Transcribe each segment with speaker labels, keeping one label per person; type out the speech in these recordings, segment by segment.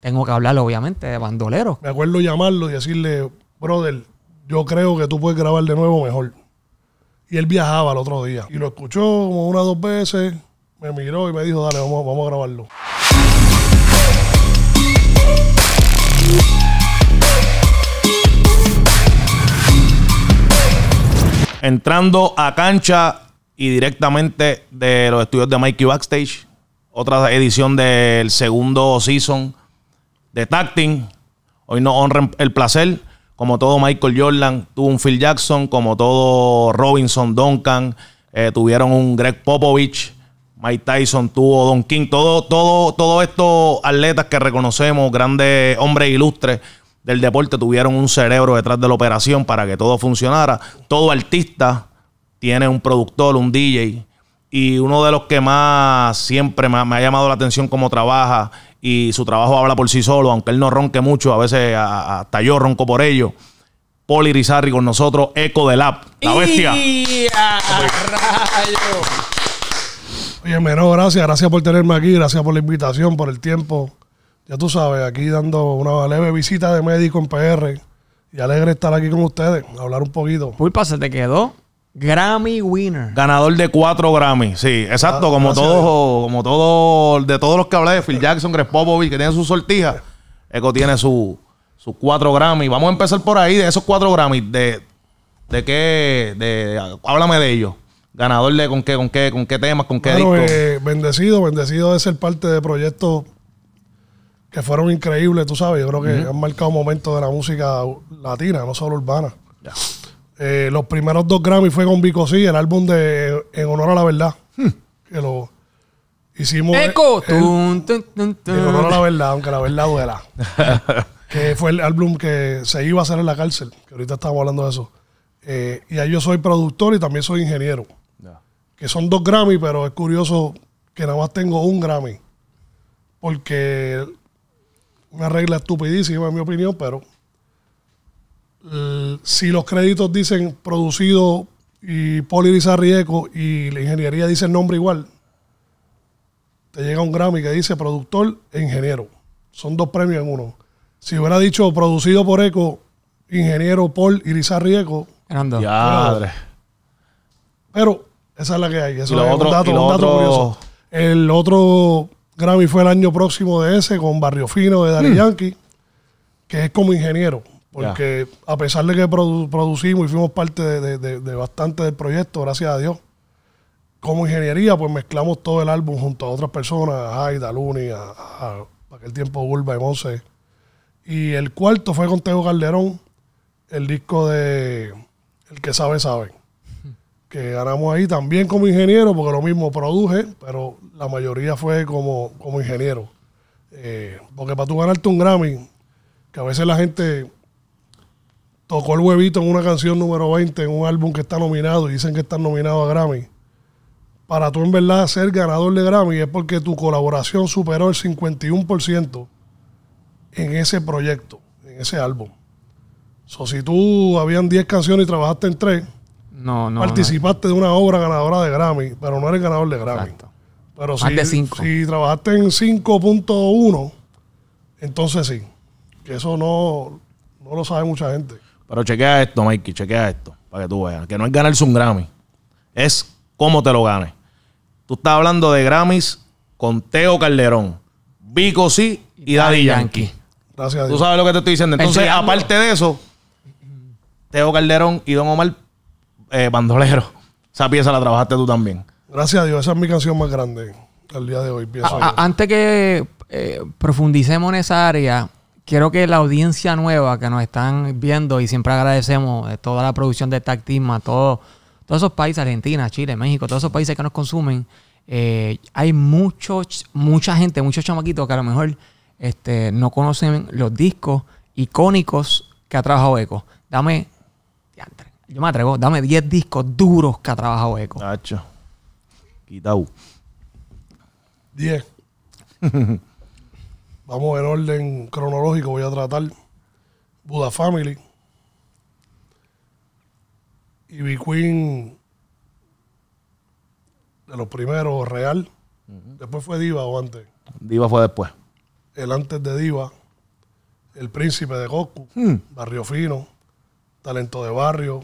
Speaker 1: tengo que hablarlo, obviamente, de bandolero.
Speaker 2: Me acuerdo llamarlo y decirle, brother, yo creo que tú puedes grabar de nuevo mejor. Y él viajaba el otro día. Y lo escuchó como una o dos veces, me miró y me dijo, dale, vamos, vamos a grabarlo.
Speaker 3: Entrando a cancha y directamente de los estudios de Mikey Backstage, otra edición del segundo season de tacting. Hoy nos honren el placer. Como todo Michael Jordan, tuvo un Phil Jackson, como todo Robinson Duncan, eh, tuvieron un Greg Popovich, Mike Tyson tuvo Don King, todo, todo, todos estos atletas que reconocemos, grandes hombres ilustres del deporte, tuvieron un cerebro detrás de la operación para que todo funcionara. Todo artista tiene un productor, un DJ, y uno de los que más siempre me ha, me ha llamado la atención cómo trabaja y su trabajo habla por sí solo, aunque él no ronque mucho, a veces hasta yo ronco por ello. Poli Rizarri con nosotros, Eco del App, la bestia.
Speaker 2: Oye, Menor, gracias, gracias por tenerme aquí, gracias por la invitación, por el tiempo. Ya tú sabes, aquí dando una leve visita de médico en PR. Y alegre estar aquí con ustedes, hablar
Speaker 1: un poquito. Pulpa, se te quedó Grammy winner.
Speaker 3: Ganador de cuatro Grammy, sí, exacto, ah, como ah, todos, como todos, de todos los que hablé, Phil Jackson, Greg Popovich, que tiene su sortija, Eco tiene su, sus cuatro Grammy. Vamos a empezar por ahí, de esos cuatro Grammy, de, de qué, de, háblame de ellos. Ganador de con qué, con qué, con qué temas, con qué bueno, eh,
Speaker 2: bendecido, bendecido de ser parte de proyectos que fueron increíbles, tú sabes, yo creo que han marcado momentos de la música latina, no solo urbana. Ya. Eh, los primeros dos Grammy fue con Vico sí, el álbum de En Honor a la Verdad. Hmm. Que lo hicimos. Eh, ¡Eco! en Honor a la Verdad, aunque la verdad duela. que fue el álbum que se iba a hacer en la cárcel, que ahorita estamos hablando de eso. Eh, y ahí yo soy productor y también soy ingeniero. Que son dos Grammy, pero es curioso que nada más tengo un Grammy. Porque una regla estupidísima, en mi opinión, pero eh, si los créditos dicen producido y Poli Rieco y la ingeniería dice el nombre igual, te llega un Grammy que dice productor e ingeniero. Son dos premios en uno. Si hubiera dicho producido por Eco, ingeniero Paul Irizar Riego. Pero, esa es la que hay. El otro Grammy fue el año próximo de ese con Barrio Fino de Dari hmm. Yankee, que es como ingeniero. Porque a pesar de que producimos y fuimos parte de, de, de, bastante del proyecto, gracias a Dios, como ingeniería, pues mezclamos todo el álbum junto a otras personas, a Aida, a Luni, a, aquel tiempo Urba y Monse. Y el cuarto fue con Teo Calderón, el disco de El que sabe, sabe. Que ganamos ahí también como ingeniero, porque lo mismo produje, pero la mayoría fue como, como ingeniero. Eh, porque para tú ganarte un Grammy, que a veces la gente tocó el huevito en una canción número 20 en un álbum que está nominado y dicen que está nominado a Grammy. Para tú en verdad ser ganador de Grammy es porque tu colaboración superó el 51% en ese proyecto, en ese álbum. So, si tú habían 10 canciones y trabajaste en 3,
Speaker 1: no, participaste
Speaker 2: de una obra ganadora de Grammy, pero no eres ganador de Grammy. Exacto. Pero si, si trabajaste en 5.1, entonces sí. Que eso no, no lo sabe mucha gente.
Speaker 3: Pero chequea esto, Mikey, chequea esto, para que tú veas. Que no es ganarse un Grammy, es cómo te lo ganes. Tú estás hablando de Grammys con Teo Calderón, Vico sí y Daddy Yankee. Gracias a Dios. Tú sabes lo que te estoy diciendo. Entonces, aparte de eso, Teo Calderón y Don Omar eh, Bandolero. Esa pieza la trabajaste tú también.
Speaker 2: Gracias a Dios, esa es mi canción más grande al día de hoy.
Speaker 1: antes que eh, profundicemos en esa área, quiero que la audiencia nueva que nos están viendo y siempre agradecemos eh, toda la producción de Tactisma, todos todos esos países, Argentina, Chile, México, todos esos países que nos consumen, eh, hay mucha gente, muchos chamaquitos que a lo mejor este, no conocen los discos icónicos que ha trabajado Eco. Dame, yo me atrevo, dame 10 discos duros que ha trabajado Eco. Nacho. quitao, 10.
Speaker 2: Vamos en orden cronológico, voy a tratar Buda Family. Y Queen de los primeros, Real. Después fue Diva o antes.
Speaker 3: Diva fue después.
Speaker 2: El antes de Diva, El Príncipe de Goku, hmm. Barrio Fino, Talento de Barrio,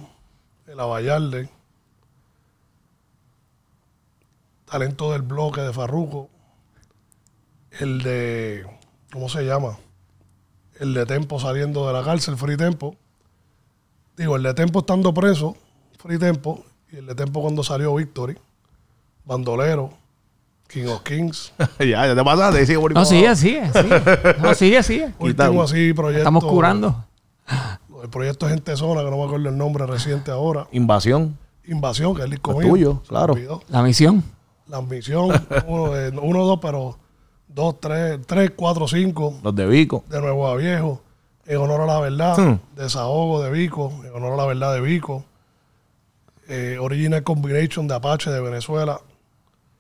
Speaker 2: El Abayarde, Talento del Bloque de Farruco, el de ¿cómo se llama? El de Tempo saliendo de la cárcel, Free Tempo. Digo, el de Tempo estando preso, Free Tempo, y el de Tempo cuando salió Victory, Bandolero, King of Kings.
Speaker 3: ya, ya te pasaste. Sigue no, sigue, sigue, sigue. No, sigue,
Speaker 2: sigue. así Estamos curando. El proyecto Gente Zona, que no me acuerdo el nombre reciente ahora.
Speaker 3: Invasión.
Speaker 2: Invasión, que es el disco mío. tuyo, claro. La misión. La misión, uno, o dos, pero Dos, tres, 3, 4, 5. Los de Vico. De Nuevo a Viejo. En honor a la verdad. Hmm. Desahogo de Vico. En honor a la verdad de Vico. Eh, Original Combination de Apache de Venezuela.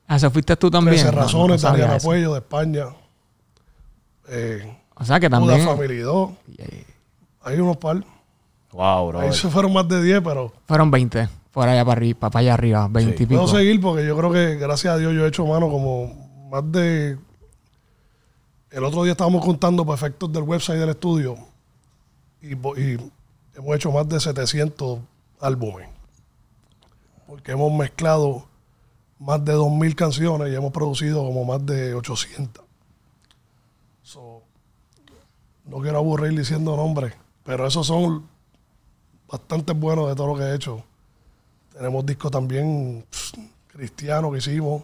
Speaker 1: Ah, se fuiste tú también. 13 razones, no, no
Speaker 2: de España. Eh,
Speaker 1: o sea que también. Una
Speaker 2: familia Hay unos par. Wow, bro. Ahí se fueron más de
Speaker 1: 10, pero. Fueron 20. Fueron allá para arriba, para allá arriba, 20 y pico. Puedo
Speaker 2: seguir porque yo creo que, gracias a Dios, yo he hecho mano como más de el otro día estábamos contando por efectos del website del estudio y, hemos hecho más de 700 álbumes. Porque hemos mezclado más de 2.000 canciones y hemos producido como más de 800. no quiero aburrir diciendo nombres, pero esos son bastante buenos de todo lo que he hecho. Tenemos discos también cristianos que hicimos.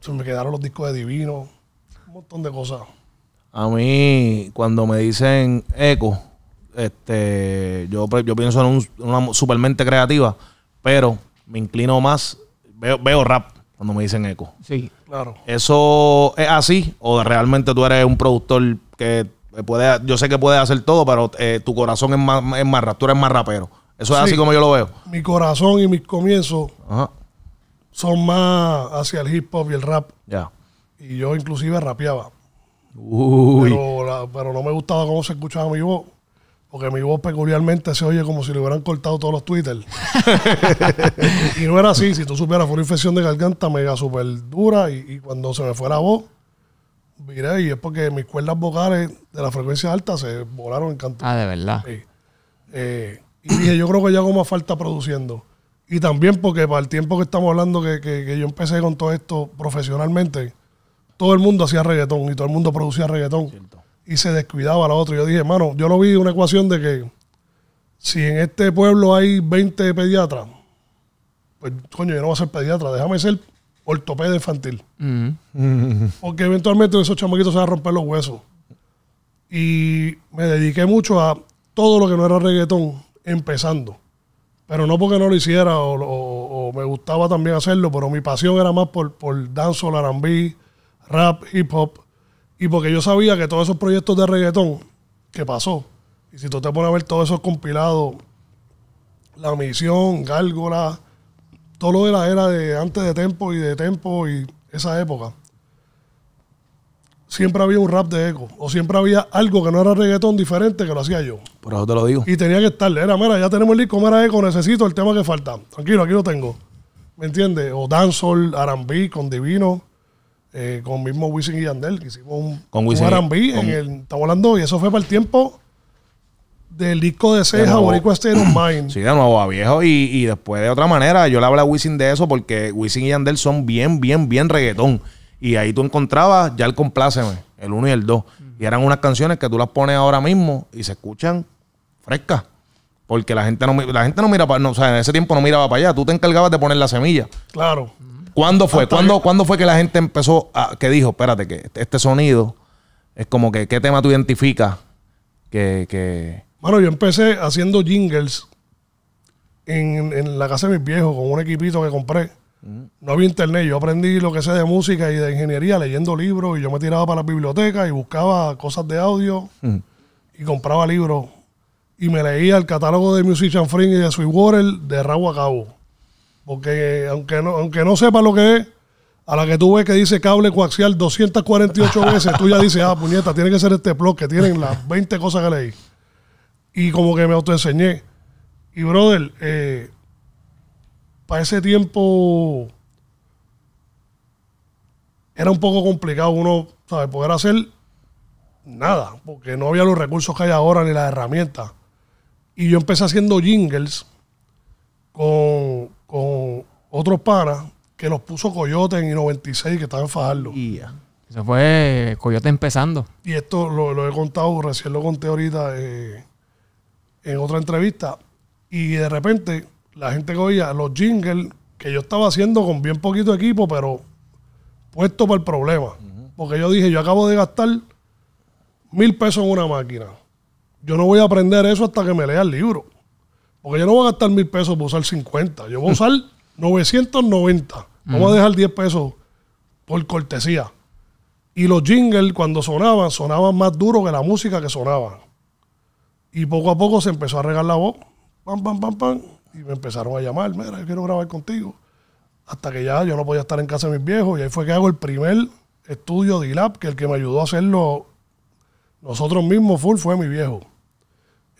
Speaker 2: Se me quedaron los discos de Divino un montón de cosas.
Speaker 3: A mí, cuando me dicen eco, este, yo, yo pienso en un, una supermente creativa, pero me inclino más, veo, rap cuando me dicen eco. Sí, claro. ¿Eso es así? ¿O realmente tú eres un productor que puede, yo sé que puedes hacer todo, pero eh, tu corazón es más, es más rap, tú eres más rapero? Eso es así como yo lo veo.
Speaker 2: Mi corazón y mis comienzos son más hacia el hip hop y el rap. Ya y yo inclusive rapeaba.
Speaker 3: Pero,
Speaker 2: no me gustaba cómo se escuchaba mi voz. Porque mi voz peculiarmente se oye como si le hubieran cortado todos los twitters. y no era así. Si tú supieras, fue una infección de garganta mega súper dura. Y, cuando se me fue la voz, miré y es porque mis cuerdas vocales de la frecuencia alta se volaron en canto. Ah, de verdad. Eh, y dije, yo creo que ya hago más falta produciendo. Y también porque para el tiempo que estamos hablando, que yo empecé con todo esto profesionalmente, todo el mundo hacía reggaetón y todo el mundo producía reggaetón. Y se descuidaba la otra. Yo dije, hermano, yo lo vi una ecuación de que si en este pueblo hay 20 pediatras, pues coño, yo no voy a ser pediatra, déjame ser ortopeda infantil.
Speaker 4: Mm.
Speaker 2: Porque eventualmente esos chamaquitos se van a romper los huesos. Y me dediqué mucho a todo lo que no era reggaetón, empezando. Pero no porque no lo hiciera o, me gustaba también hacerlo, pero mi pasión era más por, por danzo, larambí, rap, hip hop, y porque yo sabía que todos esos proyectos de reggaetón que pasó, y si tú te pones a ver todos esos compilados, La Misión, Gárgola, todo lo de la era de antes de Tempo y de Tempo y esa época, siempre había un rap de eco, o siempre había algo que no era reggaetón diferente que lo hacía yo.
Speaker 3: Por eso te lo digo.
Speaker 2: Y tenía que estarle, era, mira, ya tenemos el disco, era eco, necesito el tema que falta. Tranquilo, aquí lo tengo. ¿Me entiendes? O sol arambí, con divino. Eh, con mismo Wisin y Yandel, que hicimos un, con en el, estaba volando y eso fue para el tiempo del disco de Ceja, Borico Mind.
Speaker 3: Sí, de nuevo a viejo, y, después de otra manera, yo le hablé a Wisin de eso, porque Wisin y Yandel son bien, bien, bien reggaetón, y ahí tú encontrabas ya el Compláceme, el uno y el dos y eran unas canciones que tú las pones ahora mismo y se escuchan frescas. Porque la gente no, la gente no mira no, o sea, en ese tiempo no miraba para allá. Tú te encargabas de poner la semilla. Claro. ¿Cuándo fue? ¿Cuándo, ¿Cuándo, fue que la gente empezó a, que dijo, espérate, que este, este sonido es como que, ¿qué tema tú identificas? Que,
Speaker 2: Bueno, yo empecé haciendo jingles en, en, la casa de mis viejos con un equipito que compré. Mm. No había internet, yo aprendí lo que sé de música y de ingeniería leyendo libros y yo me tiraba para la biblioteca y buscaba cosas de audio mm. y compraba libros y me leía el catálogo de Musician Friend y de Sweetwater de a Cabo. Porque aunque no, aunque no sepa lo que es, a la que tú ves que dice cable coaxial 248 veces, tú ya dices, ah, puñeta, tiene que ser este blog que tienen las 20 cosas que leí. Y como que me autoenseñé. Y brother, eh, para ese tiempo era un poco complicado uno, ¿sabes? Poder hacer nada, porque no había los recursos que hay ahora ni las herramientas. Y yo empecé haciendo jingles con otros panas que los puso Coyote en el 96 que estaba en Fajardo. Yeah.
Speaker 1: Eso fue Coyote empezando.
Speaker 2: Y esto lo, he contado, recién lo conté ahorita eh, en otra entrevista. Y de repente la gente que oía los jingles que yo estaba haciendo con bien poquito equipo, pero puesto por el problema. Porque yo dije, yo acabo de gastar mil pesos en una máquina. Yo no voy a aprender eso hasta que me lea el libro. Porque yo no voy a gastar mil pesos para usar 50. Yo voy a usar 990. Vamos a dejar 10 pesos por cortesía. Y los jingles, cuando sonaban, sonaban más duro que la música que sonaba. Y poco a poco se empezó a regar la voz. Pam, pam, pam, pam. Y me empezaron a llamar. Mira, yo quiero grabar contigo. Hasta que ya yo no podía estar en casa de mis viejos. Y ahí fue que hago el primer estudio de ILAP, que el que me ayudó a hacerlo nosotros mismos full fue mi viejo.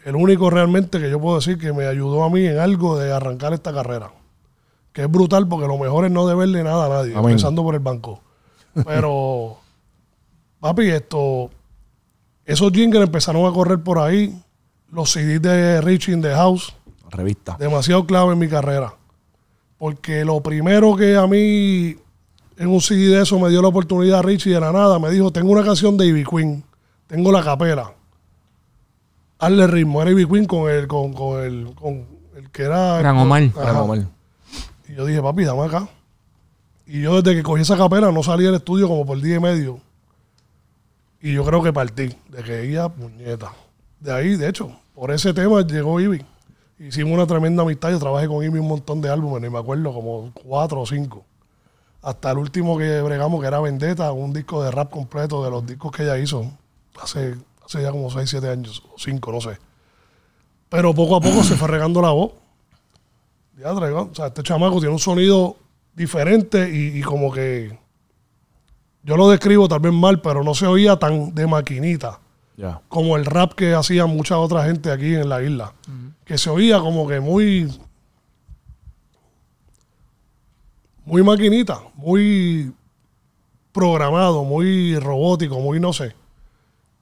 Speaker 2: El único realmente que yo puedo decir que me ayudó a mí en algo de arrancar esta carrera que es brutal porque lo mejor es no deberle nada a nadie, empezando por el banco. Pero, papi, esto, esos jingles empezaron a correr por ahí, los CDs de Rich in the House. Revista. Demasiado clave en mi carrera. Porque lo primero que a mí en un CD de eso me dio la oportunidad Richie de la nada, me dijo, tengo una canción de Ivy Queen, tengo la capela. Hazle ritmo, era Ivy Queen con el, con, el, con el que era... Gran Omar. Gran Omar. Y yo dije, papi, dame acá. Y yo desde que cogí esa capela no salí del estudio como por día y medio. Y yo creo que partí, de que ella, puñeta. De ahí, de hecho, por ese tema llegó Ivy. Hicimos una tremenda amistad. Yo trabajé con Ivy un montón de álbumes, ni me acuerdo, como cuatro o cinco. Hasta el último que bregamos, que era Vendetta, un disco de rap completo de los discos que ella hizo hace, hace ya como seis, siete años, o cinco, no sé. Pero poco a poco se fue regando la voz o sea, este chamaco tiene un sonido diferente y, como que yo lo describo tal vez mal, pero no se oía tan de maquinita. Como el rap que hacía mucha otra gente aquí en la isla. Que se oía como que muy. Muy maquinita, muy programado, muy robótico, muy no sé.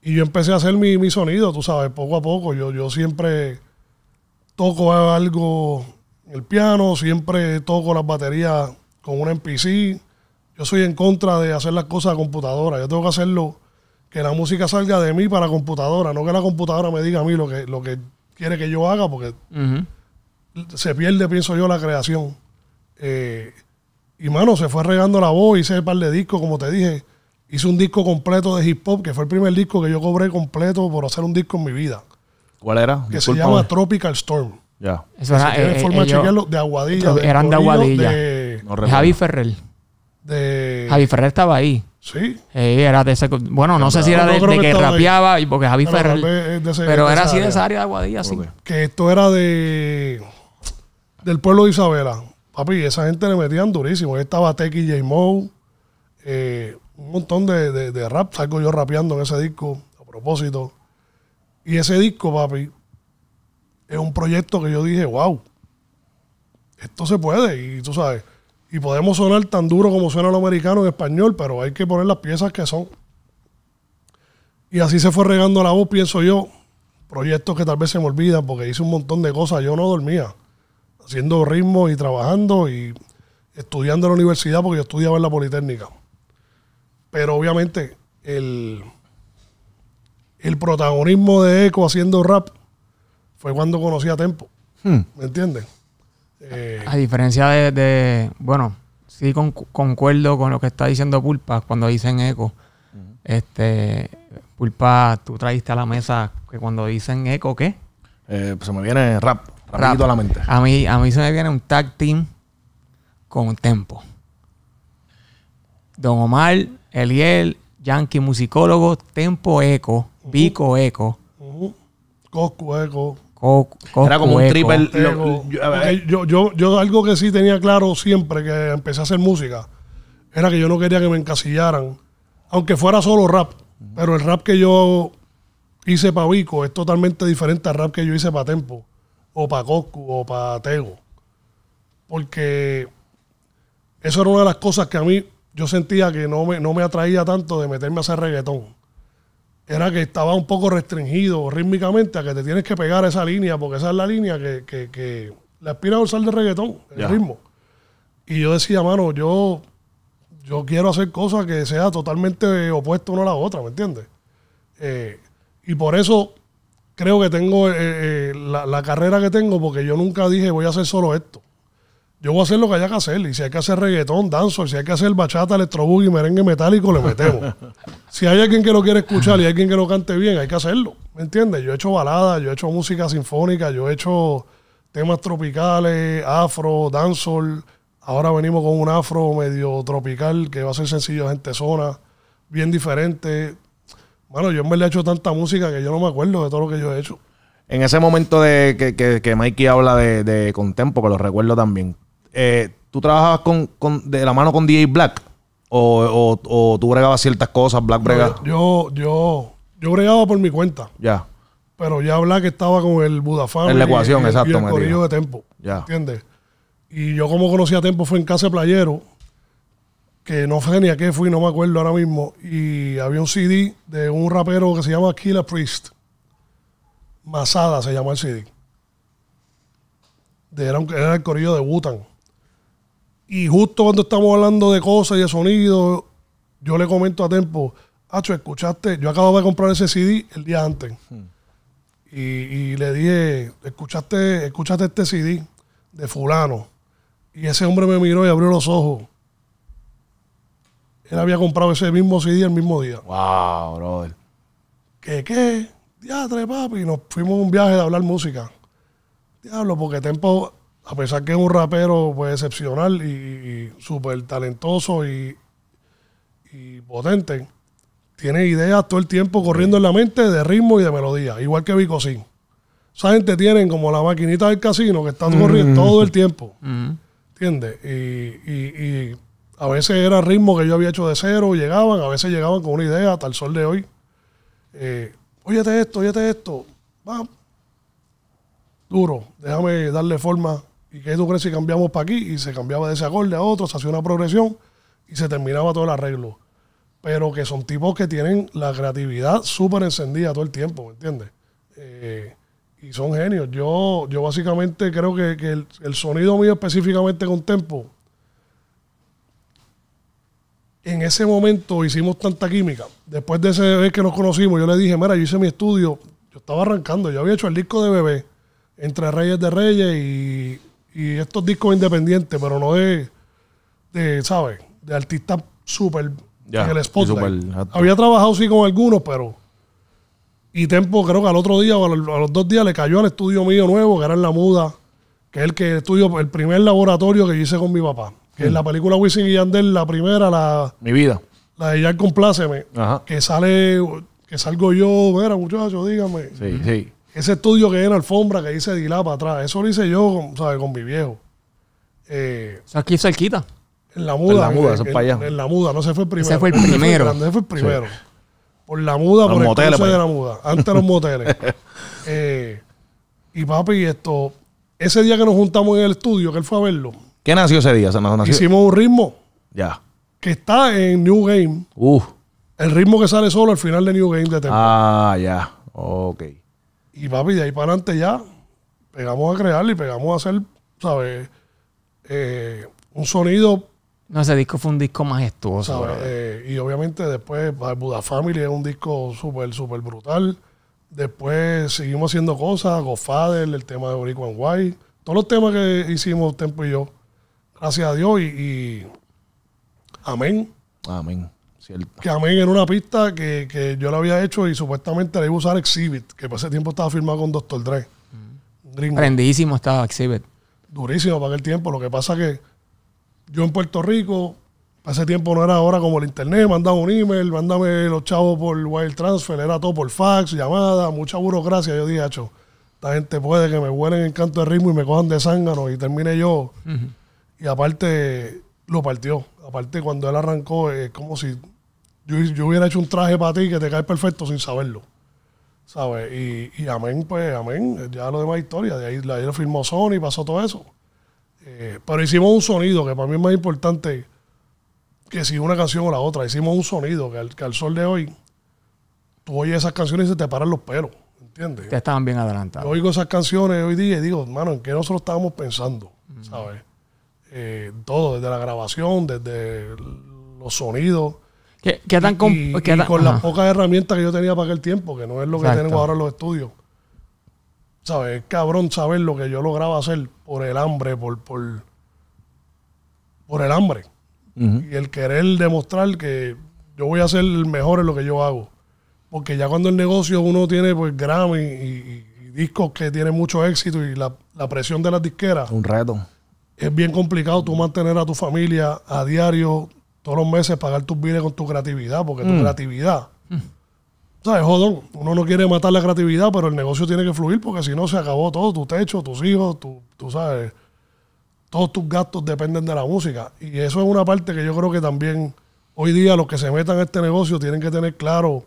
Speaker 2: Y yo empecé a hacer mi, sonido, tú sabes, poco a poco. Yo, yo siempre toco algo el piano, siempre toco las baterías con un MPC. Yo soy en contra de hacer las cosas a computadora. Yo tengo que hacerlo, que la música salga de mí para computadora, no que la computadora me diga a mí lo que, lo que quiere que yo haga, porque se pierde, pienso yo, la creación. Eh, y mano, se fue regando la voz, hice un par de discos, como te dije. Hice un disco completo de hip hop, que fue el primer disco que yo cobré completo por hacer un disco en mi vida.
Speaker 1: ¿Cuál era? Que se llama
Speaker 2: Tropical Storm.
Speaker 1: Ya. Eso era, eh, eh, de Aguadilla. Eran de Aguadilla. Javi Ferrer. Javi Ferrer estaba ahí. Sí. Eh, era de ese, bueno, no, sé si era de, que, rapeaba, porque Javi pero Ferrer. pero era así de esa área de Aguadilla, sí. Que esto era de.
Speaker 2: del pueblo de Isabela. Papi, esa gente le metían durísimo. estaba Tequi J. Mo. un montón de, de, de rap. Salgo yo rapeando en ese disco, a propósito. Y ese disco, papi, es un proyecto que yo dije, wow, esto se puede, y tú sabes, y podemos sonar tan duro como suena lo americano en español, pero hay que poner las piezas que son. Y así se fue regando la voz, pienso yo, proyectos que tal vez se me olvidan, porque hice un montón de cosas, yo no dormía, haciendo ritmo y trabajando y estudiando en la universidad, porque yo estudiaba en la Politécnica. Pero obviamente el,
Speaker 1: el protagonismo de Eco haciendo rap
Speaker 2: fue cuando conocí a Tempo. Hmm. ¿Me entiendes? Eh,
Speaker 1: a diferencia de, bueno, sí concuerdo con lo que está diciendo Pulpa cuando dicen eco. Este, Pulpa, tú trajiste a la mesa que cuando dicen eco, ¿qué?
Speaker 3: Eh, pues se me viene rap, rapidito a la mente.
Speaker 1: A mí, a mí se me viene un tag team con tempo. Don Omar, Eliel, Yankee Musicólogo, Tempo Eco, Pico Eco.
Speaker 2: Cosco Eco
Speaker 1: era como un triple.
Speaker 2: yo, yo, yo, algo que sí tenía claro siempre que empecé a hacer música era que yo no quería que me encasillaran, aunque fuera solo rap. Pero el rap que yo hice para Vico es totalmente diferente al rap que yo hice para Tempo, o para Coscu, o para Tego. Porque eso era una de las cosas que a mí yo sentía que no me, no me atraía tanto de meterme a hacer reggaetón era que estaba un poco restringido rítmicamente a que te tienes que pegar esa línea, porque esa es la línea que, que, que la espina dorsal de reggaetón, el ritmo. Y yo decía, mano, yo, yo quiero hacer cosas que sean totalmente opuesto una a la otra, ¿me entiendes? Eh, y por eso creo que tengo eh, eh, la, carrera que tengo, porque yo nunca dije voy a hacer solo esto. Yo voy a hacer lo que haya que hacer. Y si hay que hacer reggaetón, danzo. si hay que hacer bachata, electrobug y merengue metálico, le metemos. si hay alguien que lo quiere escuchar y hay alguien que lo cante bien, hay que hacerlo. ¿Me entiendes? Yo he hecho baladas, yo he hecho música sinfónica, yo he hecho temas tropicales, afro, dancehall. Ahora venimos con un afro medio tropical que va a ser sencillo, gente zona, bien diferente. Bueno, yo me verdad he hecho tanta música que yo no me acuerdo de todo lo que yo he hecho.
Speaker 3: En ese momento de que, que, que Mikey habla de, de Contempo, que lo recuerdo también, eh, tú trabajabas con, de la mano con DJ Black o, tú bregabas ciertas cosas, Black brega. Yo, yo, yo, bregaba
Speaker 2: por mi cuenta. Ya. Pero ya Black estaba con el Budafán. En la ecuación, Y el corrillo de Tempo. ¿Entiendes? Y yo como conocí a Tempo fue en Casa Playero, que no sé ni a qué fui, no me acuerdo ahora mismo. Y había un CD de un rapero que se llama Killer Priest. Masada se llamó el CD. era, el corrido de Butan. Y justo cuando estamos hablando de cosas y de sonido, yo le comento a Tempo, Hacho, escuchaste, yo acababa de comprar ese CD el día antes. Y, le dije, escuchaste, escuchaste este CD de fulano. Y ese hombre me miró y abrió los ojos. Él había comprado ese mismo CD el mismo día.
Speaker 3: Wow, brother. ¿Qué
Speaker 2: qué? Diatre, papi. Y nos fuimos a un viaje de hablar música. Diablo, porque Tempo a pesar que es un rapero pues, excepcional y, súper talentoso y, potente, tiene ideas todo el tiempo corriendo en la mente de ritmo y de melodía, igual que Vico Esa gente tienen como la maquinita del casino que está mm. corriendo todo el tiempo. Mm. ¿Entiendes? Y, a veces era ritmo que yo había hecho de cero, llegaban, a veces llegaban con una idea hasta el sol de hoy. Eh, óyete esto, óyete esto. Va. Duro, déjame darle forma ¿Y qué tú crees si cambiamos para aquí? Y se cambiaba de ese acorde a otro, se hacía una progresión y se terminaba todo el arreglo. Pero que son tipos que tienen la creatividad súper encendida todo el tiempo, ¿me entiendes? Eh, y son genios. Yo, yo básicamente creo que, el, sonido mío específicamente con tempo, en ese momento hicimos tanta química. Después de ese vez que nos conocimos, yo le dije, mira, yo hice mi estudio, yo estaba arrancando, yo había hecho el disco de bebé, entre Reyes de Reyes y y estos discos independientes, pero no de, de ¿sabes? De artistas súper
Speaker 4: el spotlight. Había
Speaker 2: trabajado sí con algunos, pero... Y Tempo creo que al otro día o a los dos días le cayó al estudio mío nuevo, que era en La Muda, que es el que estudio, el primer laboratorio que hice con mi papá. Que es mm. la película Wisin y Yandel, la primera, la... Mi vida. La de Ya Compláceme, Ajá. que sale... Que salgo yo, mira, muchachos, díganme. Sí, sí ese estudio que hay en alfombra que dice Dilá para atrás, eso lo hice yo, ¿sabes? Con mi viejo. Eh, o
Speaker 1: sea, aquí cerquita. En la muda. En la muda, eh, eso es para allá. En la muda, no se fue el primero. Se fue el primero. fue el primero.
Speaker 2: Por la muda, por
Speaker 1: el cruce pues. de la muda. Antes los moteles.
Speaker 2: Eh, y papi, esto, ese día que nos juntamos en el estudio, que él fue a verlo.
Speaker 3: ¿Qué nació ese día? nació? Hicimos un ritmo. Ya.
Speaker 2: Que está en New Game. Uh. El ritmo que sale solo al final de New Game de
Speaker 3: temporada. Ah, ya. Ok.
Speaker 2: Y papi, de ahí para adelante ya pegamos a crear y pegamos a hacer, ¿sabes? Eh,
Speaker 1: un sonido. No, ese disco fue un disco majestuoso.
Speaker 2: Eh, y obviamente después pues, Buda Family es un disco súper, súper brutal. Después seguimos haciendo cosas, Godfather, el tema de Boricua White. Todos los temas que hicimos Tempo y yo. Gracias a Dios y... amén. Amén. Que a mí en una pista que, yo la había hecho y supuestamente la iba a usar Exhibit, que por ese tiempo estaba firmado con Doctor Dre. Mm.
Speaker 1: grandísimo estaba Exhibit.
Speaker 2: Durísimo para aquel tiempo. Lo que pasa que yo en Puerto Rico, para ese tiempo no era ahora como el internet, mandaba un email, mándame los chavos por wire transfer, era todo por fax, llamada, mucha burocracia. Yo dije, hecho esta gente puede que me vuelen en canto de ritmo y me cojan de zángano y termine yo. Y aparte lo partió. Aparte cuando él arrancó, es eh, como si yo, hubiera hecho un traje para ti que te cae perfecto sin saberlo. ¿Sabes? Y, amén, pues amén. Ya lo demás historia. De ahí, de ahí lo firmó Sony, pasó todo eso. Eh, pero hicimos un sonido que para mí es más importante que si una canción o la otra. Hicimos un sonido que al, sol de hoy tú oyes esas canciones y se te
Speaker 1: paran los pelos. ¿Entiendes? Te estaban bien adelantados. Yo
Speaker 2: oigo esas canciones hoy día y digo, hermano, ¿en qué nosotros estábamos pensando? ¿Sabes? Eh, todo, desde la grabación, desde los sonidos.
Speaker 1: ¿Qué, tan y, con las pocas
Speaker 2: herramientas que yo tenía para aquel tiempo, que no es lo que tengo ahora en los estudios. ¿Sabes? Es cabrón saber lo que yo lograba hacer por el hambre, por, por, por el hambre. Y el querer demostrar que yo voy a ser el mejor en lo que yo hago. Porque ya cuando el negocio uno tiene pues Grammy y, discos que tienen mucho éxito y la, presión de las disqueras. Un reto. Es bien complicado tú mantener a tu familia a diario todos los meses pagar tus biles con tu creatividad, porque tu mm. creatividad. Mm. ¿Sabes? Jodón. Uno no quiere matar la creatividad, pero el negocio tiene que fluir porque si no se acabó todo, tu techo, tus hijos, tú sabes. Todos tus gastos dependen de la música. Y eso es una parte que yo creo que también hoy día los que se metan a este negocio tienen que tener claro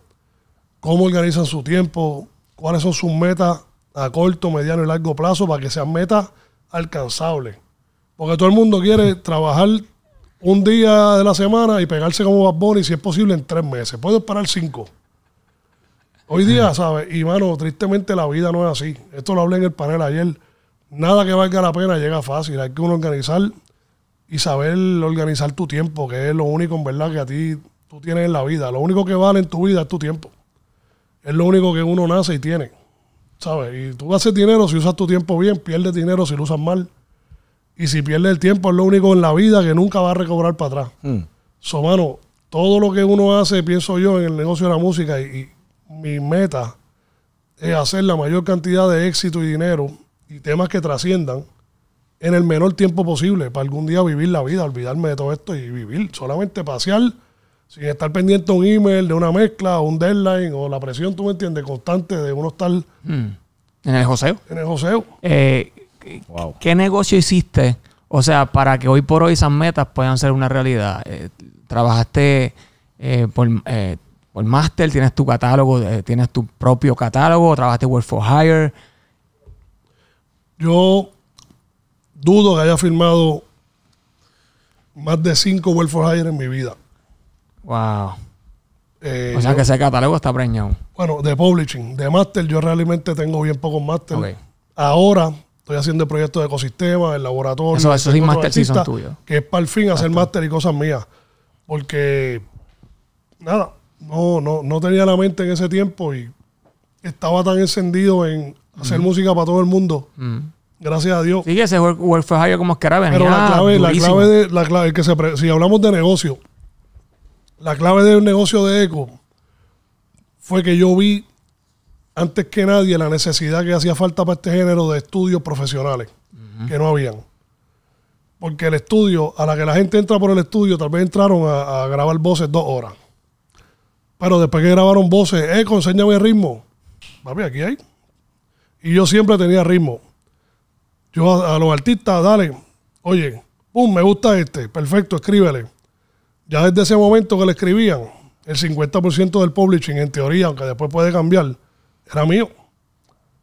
Speaker 2: cómo organizan su tiempo, cuáles son sus metas a corto, mediano y largo plazo para que sean metas alcanzables. Porque todo el mundo quiere trabajar un día de la semana y pegarse como Bad Bunny, si es posible, en tres meses. Puedo esperar cinco. Hoy día, ¿sabes? Y, mano, tristemente la vida no es así. Esto lo hablé en el panel ayer. Nada que valga la pena llega fácil. Hay que uno organizar y saber organizar tu tiempo, que es lo único, en verdad, que a ti tú tienes en la vida. Lo único que vale en tu vida es tu tiempo. Es lo único que uno nace y tiene. ¿Sabes? Y tú haces dinero si usas tu tiempo bien, pierdes dinero si lo usas mal. Y si pierde el tiempo, es lo único en la vida que nunca va a recobrar para atrás. Mm. So, mano, todo lo que uno hace, pienso yo, en el negocio de la música y, mi meta es hacer la mayor cantidad de éxito y dinero y temas que trasciendan en el menor tiempo posible para algún día vivir la vida, olvidarme de todo esto y vivir, solamente pasear sin estar pendiente de un email, de una mezcla, o un deadline o la presión, tú me entiendes, constante de uno estar...
Speaker 1: Mm. En el joseo. En el joseo. Eh, ¿qué negocio hiciste? O sea, para que hoy por hoy esas metas puedan ser una realidad. Eh, trabajaste eh, por, eh, máster, tienes tu catálogo, eh, tienes tu propio catálogo, trabajaste Work for Hire. Yo
Speaker 2: dudo que haya firmado más de cinco World for Hire en mi vida.
Speaker 1: Wow. o sea que ese catálogo está preñado.
Speaker 2: Bueno, de publishing, de máster, yo realmente tengo bien pocos máster. Ahora Estoy haciendo proyectos de ecosistema, el laboratorio. Eso, eso es master tuyo. Que es para el fin hacer máster y cosas mías. Porque, nada, no, no, no tenía la mente en ese tiempo y estaba tan encendido en hacer música para todo el mundo.
Speaker 1: Gracias a Dios. Sí, ese work, for como es que era venía Pero la clave,
Speaker 2: la clave, si hablamos de negocio, la clave del negocio de Eco fue que yo vi antes que nadie la necesidad que hacía falta para este género de estudios profesionales, que no habían. Porque el estudio, a la que la gente entra por el estudio, tal vez entraron a, grabar voces dos horas. Pero después que grabaron voces, eh, conséñame el ritmo. Papi, aquí hay. Y yo siempre tenía ritmo. Yo a, a los artistas, dale, oye, pum, me gusta este, perfecto, escríbele. Ya desde ese momento que le escribían, el 50% del publishing, en teoría, aunque después puede cambiar, era mío.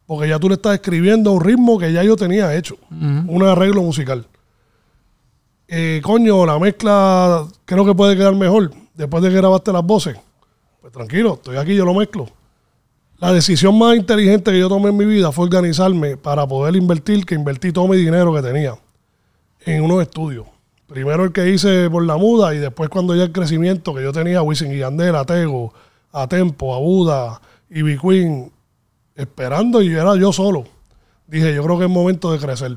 Speaker 2: Porque ya tú le estás escribiendo un ritmo que ya yo tenía hecho, un arreglo musical. Eh, coño, la mezcla creo que puede quedar mejor después de que grabaste las voces. Pues tranquilo, estoy aquí, yo lo mezclo. La decisión más inteligente que yo tomé en mi vida fue organizarme para poder invertir, que invertí todo mi dinero que tenía en unos estudios. Primero el que hice por la muda y después cuando ya el crecimiento que yo tenía, Wisin y Yandel, Atego, a Buda y B Queen esperando y era yo solo. Dije, yo creo que es momento de crecer.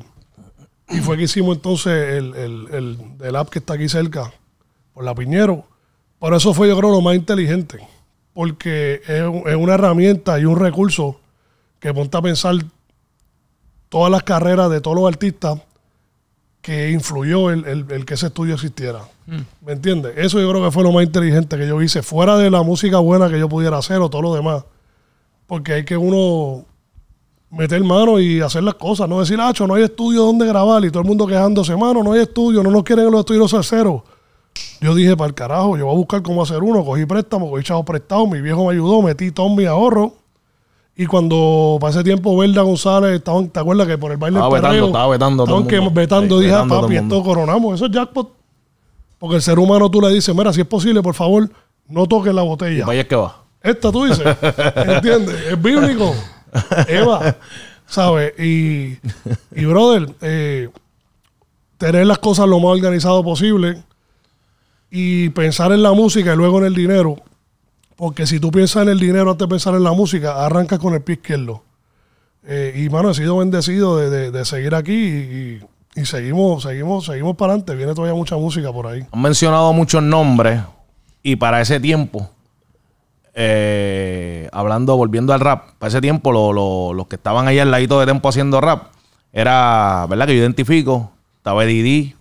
Speaker 2: Y fue que hicimos entonces el, el, app que está aquí cerca, por la Piñero. Por eso fue yo creo lo más inteligente, porque es, una herramienta y un recurso que ponte a pensar todas las carreras de todos los artistas que influyó el, que ese estudio existiera. Mm. ¿Me entiendes? Eso yo creo que fue lo más inteligente que yo hice, fuera de la música buena que yo pudiera hacer o todo lo demás porque hay que uno meter mano y hacer las cosas, no decir, Hacho, no hay estudio donde grabar y todo el mundo quejándose, mano, no hay estudio, no nos quieren los estudios salseros. Yo dije, para el carajo, yo voy a buscar cómo hacer uno, cogí préstamo, cogí chavos prestados, mi viejo me ayudó, metí todo mi ahorro. Y cuando pasé tiempo, Verda González, ¿te acuerdas que por el baile estaba vetando, estaba vetando estaban que vetando, dije, ah, papi, esto coronamos, eso es jackpot. Porque el ser humano tú le dices, mira, si es posible, por favor, no toques la botella. vaya que va. Esta tú dices, ¿entiendes? Es bíblico. Eva, ¿sabes? Y, y brother, eh, tener las cosas lo más organizado posible y pensar en la música y luego en el dinero. Porque si tú piensas en el dinero antes de pensar en la música, arrancas con el pie izquierdo. Eh, y mano, he sido bendecido de, de seguir aquí y, y, seguimos, seguimos, seguimos para adelante. Viene todavía mucha música por ahí.
Speaker 3: Han mencionado muchos nombres y para ese tiempo eh, hablando, volviendo al rap, para ese tiempo los que estaban ahí al ladito de tiempo haciendo rap, era, ¿verdad? Que yo identifico, estaba Didi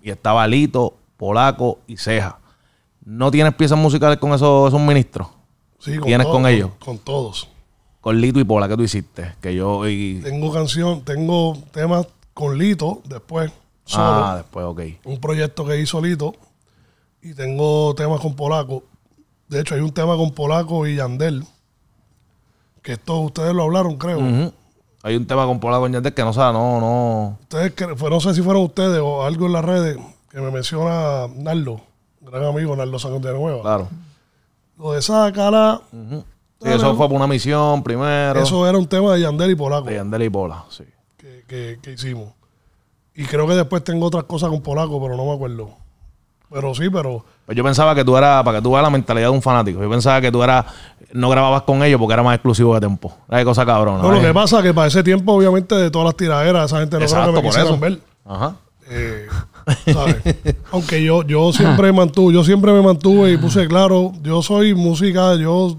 Speaker 3: y estaba Lito, Polaco y Ceja. ¿No tienes piezas musicales con esos, esos ministros? Sí, con ¿Tienes con ellos? Con, todos. Con Lito y Pola, que tú hiciste? Que yo...
Speaker 2: Tengo canción, tengo temas con Lito después,
Speaker 3: solo. Ah, después, ok.
Speaker 2: Un proyecto que hizo Lito y tengo temas con Polaco de hecho, hay un tema con Polaco y Yandel. Que todos ustedes lo hablaron, creo.
Speaker 3: Hay un tema con Polaco y Yandel que no sé, no, no.
Speaker 2: Ustedes, que, no sé si fueron ustedes o algo en las redes que me menciona Narlo, gran amigo Narlo Sánchez de Nueva. Claro. Lo de esa cara...
Speaker 3: Ah, eso fue por una misión primero. Eso era un tema de Yandel y Polaco. De Yandel y Pola, sí.
Speaker 2: que hicimos. Y creo que después tengo otras cosas con Polaco, pero no me acuerdo. Pero sí, pero.
Speaker 3: Pues yo pensaba que tú eras, para que tú veas la mentalidad de un fanático, yo pensaba que tú eras, no grababas con ellos porque era más exclusivo de tiempo. Era cosa cabrona. lo que
Speaker 2: pasa es que para ese tiempo, obviamente, de todas las tiraderas, esa gente no Exacto, que me por eso. Ajá. Eh, Aunque yo, yo siempre mantuve, yo siempre me mantuve y puse claro, yo soy música, yo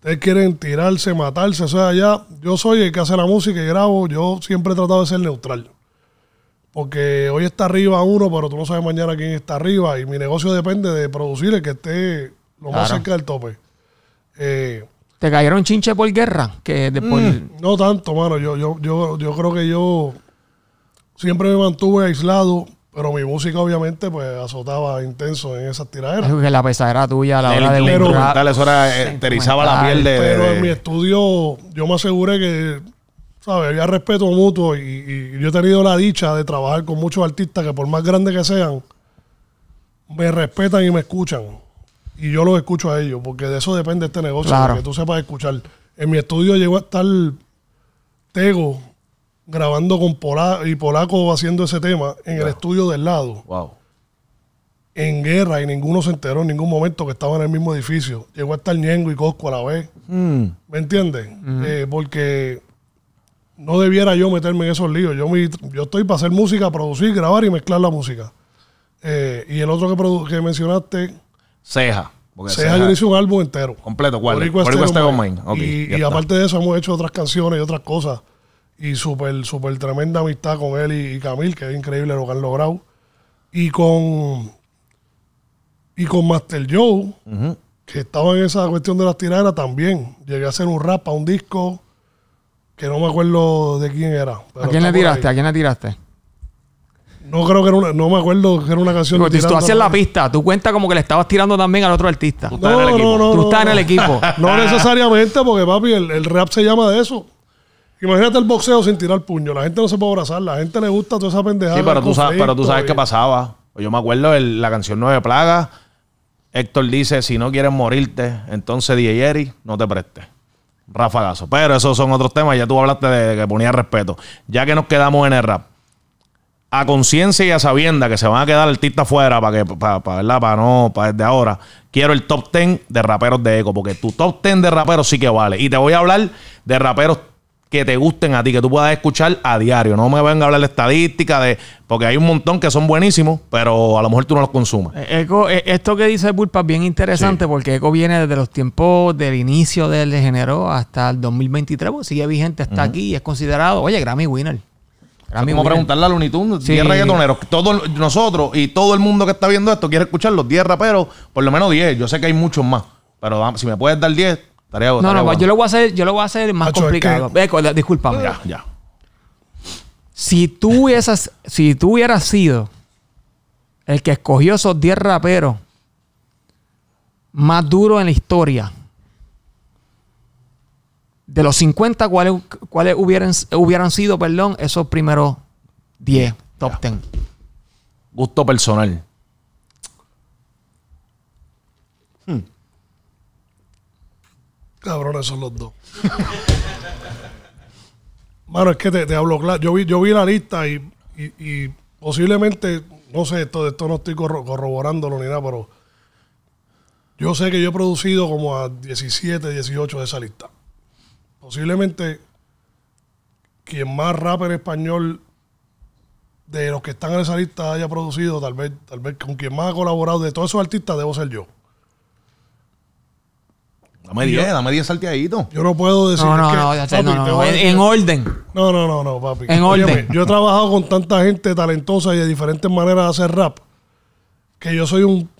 Speaker 2: ustedes quieren tirarse, matarse, o sea, ya, yo soy el que hace la música y grabo, yo siempre he tratado de ser neutral. Porque hoy está arriba uno, pero tú no sabes mañana quién está arriba. Y mi negocio depende de producir el que
Speaker 1: esté lo más cerca
Speaker 2: del tope. Eh,
Speaker 1: ¿Te cayeron chinches por guerra? Que después... Mm,
Speaker 2: no tanto, mano. Yo, yo, yo, creo que yo siempre me mantuve aislado pero mi música, obviamente, pues azotaba intenso en esas tiraderas. Es que la
Speaker 1: pesadera tuya, la hora de pero, eso era, enterizaba eh, la piel de. Pero en mi
Speaker 2: estudio, yo me aseguré que ¿sabes? Había respeto mutuo y, yo he tenido la dicha de trabajar con muchos artistas que por más grandes que sean, me respetan y me escuchan. Y yo los escucho a ellos, porque de eso depende este negocio, claro. que tú sepas escuchar. En mi estudio llegó a estar Tego grabando con Polaco y Polaco haciendo ese tema en el estudio del lado. Wow. En guerra y ninguno se enteró en ningún momento que estaba en el mismo edificio. Llegó a estar Ñengo y Cosco a la vez. Mm. ¿Me entiendes? Eh, porque no debiera yo meterme en esos líos. Yo, yo estoy para hacer música, producir, grabar y mezclar la música. Eh, y el otro que, que mencionaste.
Speaker 3: Ceja. Ceja, yo hice un álbum entero. Completo, ¿cuál? y, aparte
Speaker 2: de eso, hemos hecho otras canciones y otras cosas. Y súper, super tremenda amistad con él y, Camil, que es increíble lo que han logrado. Y con. Y con Master Joe, que estaba en esa cuestión de las tiranas también. Llegué a hacer un rap a un disco que no me acuerdo de quién era. ¿A quién le tiraste? ¿A
Speaker 1: quién le tiraste?
Speaker 2: No creo que era una, no me acuerdo que era una canción. Pero tú, tú hacías la
Speaker 1: pista, tú cuentas como que le estabas tirando también al otro artista. no, no, no, tú estás en el equipo. No
Speaker 2: necesariamente, porque papi, el, rap se llama de eso. Imagínate el boxeo sin tirar el puño. La gente no se puede abrazar, la gente le gusta toda esa pendejada. Sí, pero tú, sabes, qué
Speaker 3: pasaba. Yo me acuerdo de la canción Nueve Plagas. Héctor dice: si no quieres morirte, entonces Eri, no te prestes. Rafagazo. Pero esos son otros temas. Ya tú hablaste de que ponía respeto. Ya que nos quedamos en el rap. A conciencia y a sabienda que se van a quedar artistas fuera para que, para, para, ¿verdad? para no, para desde ahora. Quiero el top 10 de raperos de eco. Porque tu top 10 de raperos sí que vale. Y te voy a hablar de raperos que te gusten a ti, que tú puedas escuchar a diario. No me vengan a hablar de estadística, de, porque hay un montón que son buenísimos, pero a lo mejor tú no los consumas.
Speaker 1: Eh, Eco, eh, esto que dice Bulpa es bien interesante porque Eco viene desde los tiempos del inicio del género hasta el 2023, porque sigue vigente hasta aquí y es considerado, oye, Grammy Winner. Es como preguntarle
Speaker 3: a Looney Tunes, 10 reggaetoneros. Todos nosotros y todo el mundo que está viendo esto quiere escuchar los 10 raperos, por lo menos 10. Yo sé que hay muchos más, pero si me puedes dar 10, no, no, yo lo voy a hacer, yo lo voy a hacer más complicado.
Speaker 1: Eh, Ya, ya. Si tú hubieras, si hubieras sido el que escogió esos 10 raperos más duros en la historia, de los 50, ¿cuáles, hubieran, hubieran sido, perdón, esos primeros 10, top 10?
Speaker 3: Gusto personal.
Speaker 2: Cabrones son los dos. Mano, es que te, hablo claro. Yo vi, yo vi la lista y, posiblemente, no sé, esto, esto no estoy corroborándolo ni nada, pero yo sé que yo he producido como a 17, 18 de esa lista. Posiblemente quien más rapper español de los que están en esa lista haya producido, tal vez, tal vez con quien más ha colaborado de todos esos artistas debo ser yo.
Speaker 3: Dame 10, dame 10 salteaditos. Yo no puedo decir. No, no, no, no, no en, orden.
Speaker 2: No, no, no, no, papi. En orden. Yo he trabajado con tanta gente talentosa y de diferentes maneras de hacer rap que yo soy un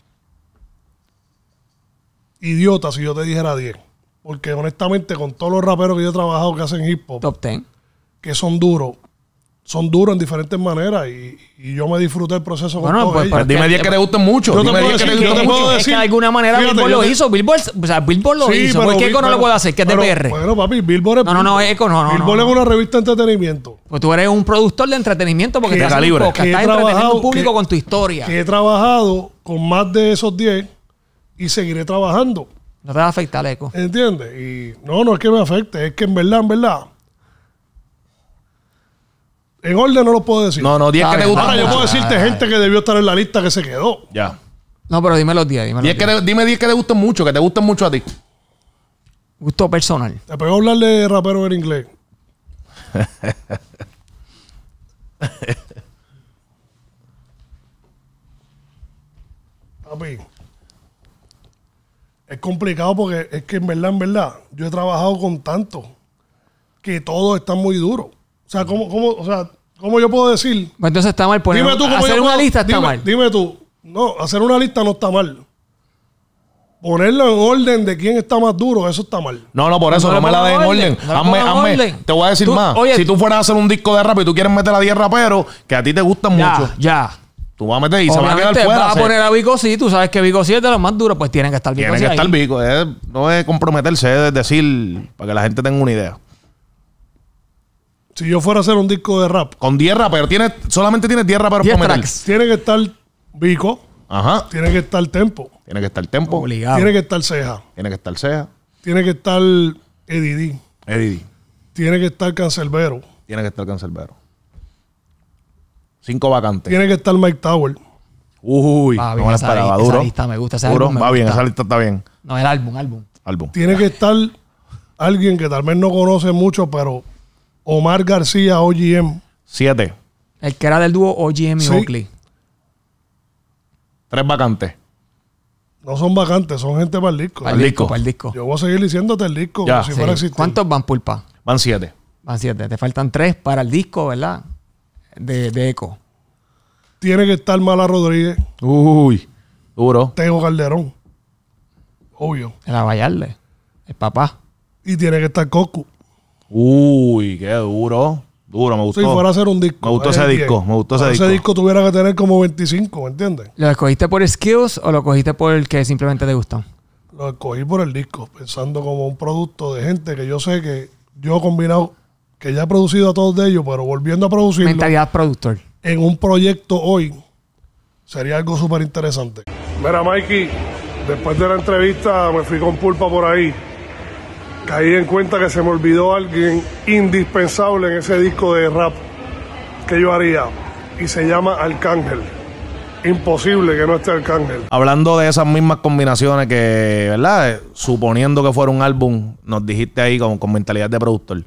Speaker 2: idiota si yo te dijera 10. Porque honestamente, con todos los raperos que yo he trabajado que hacen hip hop, 10, que son duros, son duros en diferentes maneras y, yo me disfruté el proceso con pues, todos ellos. Pues, dime 10 que te gusten mucho. Yo te, puedo decir, que,
Speaker 1: que de alguna manera Fíjate, Billboard lo hizo. Billboard, o sea, Billboard lo hizo. ¿Por qué Eco no lo puede hacer? ¿Qué es de PR? Bueno,
Speaker 2: papi, Billboard es... No, no, no, Eco no, no. Billboard es una revista de entretenimiento. Pues tú eres un productor de entretenimiento porque te calibra. Estás entreteniendo al público con tu historia. Que he trabajado con más de esos 10 y seguiré trabajando. No te va a afectar, Eco. ¿Entiendes? Y no, no es que me afecte. Es que en verdad, en verdad en orden no lo puedo decir. No, no, 10 que te
Speaker 1: gustan. Ahora yo puedo decirte gente que debió estar en la lista que se quedó. Ya. No, pero dime los 10. Dime, 10 que te- gustan mucho, que te gustan mucho a ti. Gusto personal. Te pegó hablar de
Speaker 2: rapero en inglés. Papi. Es complicado porque es que en verdad, en verdad, yo he trabajado con tanto que todos están muy duros. O sea, ¿cómo, cómo, o sea, ¿Cómo yo puedo decir?
Speaker 1: Pues entonces está mal poner. Pues, dime tú, ¿cómo hacer una lista está mal.
Speaker 2: Dime tú. No, hacer una lista no está mal. Ponerlo en orden de quién está más duro, eso está mal.
Speaker 3: No, no, por eso, no, me la den en orden. hazme, hazme. Te voy a decir más. si tú fueras a hacer un disco de rap y tú quieres meter a 10 raperos que a ti te gustan mucho.
Speaker 1: Ya. Tú vas a meter y se van a quedar fuera. Vas a poner a Vico sí, tú sabes que Vico sí es de los más duros, pues tienen que estar Vico Tienen que estar
Speaker 3: Vico. no es comprometerse, es decir, para que la gente tenga una idea. Si yo fuera a hacer un disco de rap. Con 10 pero tiene, solamente tiene
Speaker 2: 10 raperos para meter. Tiene que estar Vico. Ajá. Tiene que estar Tempo.
Speaker 3: Tiene que estar Tempo. Obligado. Tiene
Speaker 2: que estar Ceja.
Speaker 3: Tiene que estar Ceja.
Speaker 2: Tiene que estar Edidi. Edidi. Tiene que estar Cancelbero.
Speaker 3: Tiene que estar Cancelbero. Cinco vacantes.
Speaker 2: Tiene que estar Mike Tower. Uy, va bien, esa, Duro. lista me gusta. va bien, esa
Speaker 3: lista está bien.
Speaker 2: No, el álbum, álbum. Álbum. Tiene que estar alguien que tal vez no conoce mucho, pero Omar García, OGM. Siete. El que era del dúo OGM y Oakley.
Speaker 1: Tres vacantes. No son vacantes, son gente para el disco. Para el disco, Yo
Speaker 2: voy a seguir diciéndote el disco si
Speaker 1: ¿Cuántos van pulpa? Van siete. Van siete. Te faltan tres para el disco, ¿verdad? De, eco.
Speaker 2: Tiene que estar Mala Rodríguez. Uy, duro. Tengo Calderón. Obvio.
Speaker 3: El Abayarle. El papá. Y tiene que estar Coco. Uy, qué duro. Duro, me gustó. Si fuera a hacer un disco. Me gustó ese disco, ese,
Speaker 1: disco. Ese tuviera que tener como 25, ¿me entiendes? ¿Lo escogiste por skills o lo cogiste por el que simplemente te gustó?
Speaker 2: Lo escogí por el disco, pensando como un producto de gente que yo sé que yo he combinado, que ya he producido a todos de ellos, pero volviendo a producirlo. Mentalidad productor. En un proyecto hoy sería algo súper interesante. Mira, Mikey, después de la entrevista me fui con pulpa por ahí caí en cuenta que se me olvidó alguien indispensable en ese disco de rap que yo haría y se llama Arcángel. Imposible que no esté Arcángel.
Speaker 3: Hablando de esas mismas combinaciones que, ¿verdad? Eh, suponiendo que fuera un álbum, nos dijiste ahí con, con mentalidad de productor.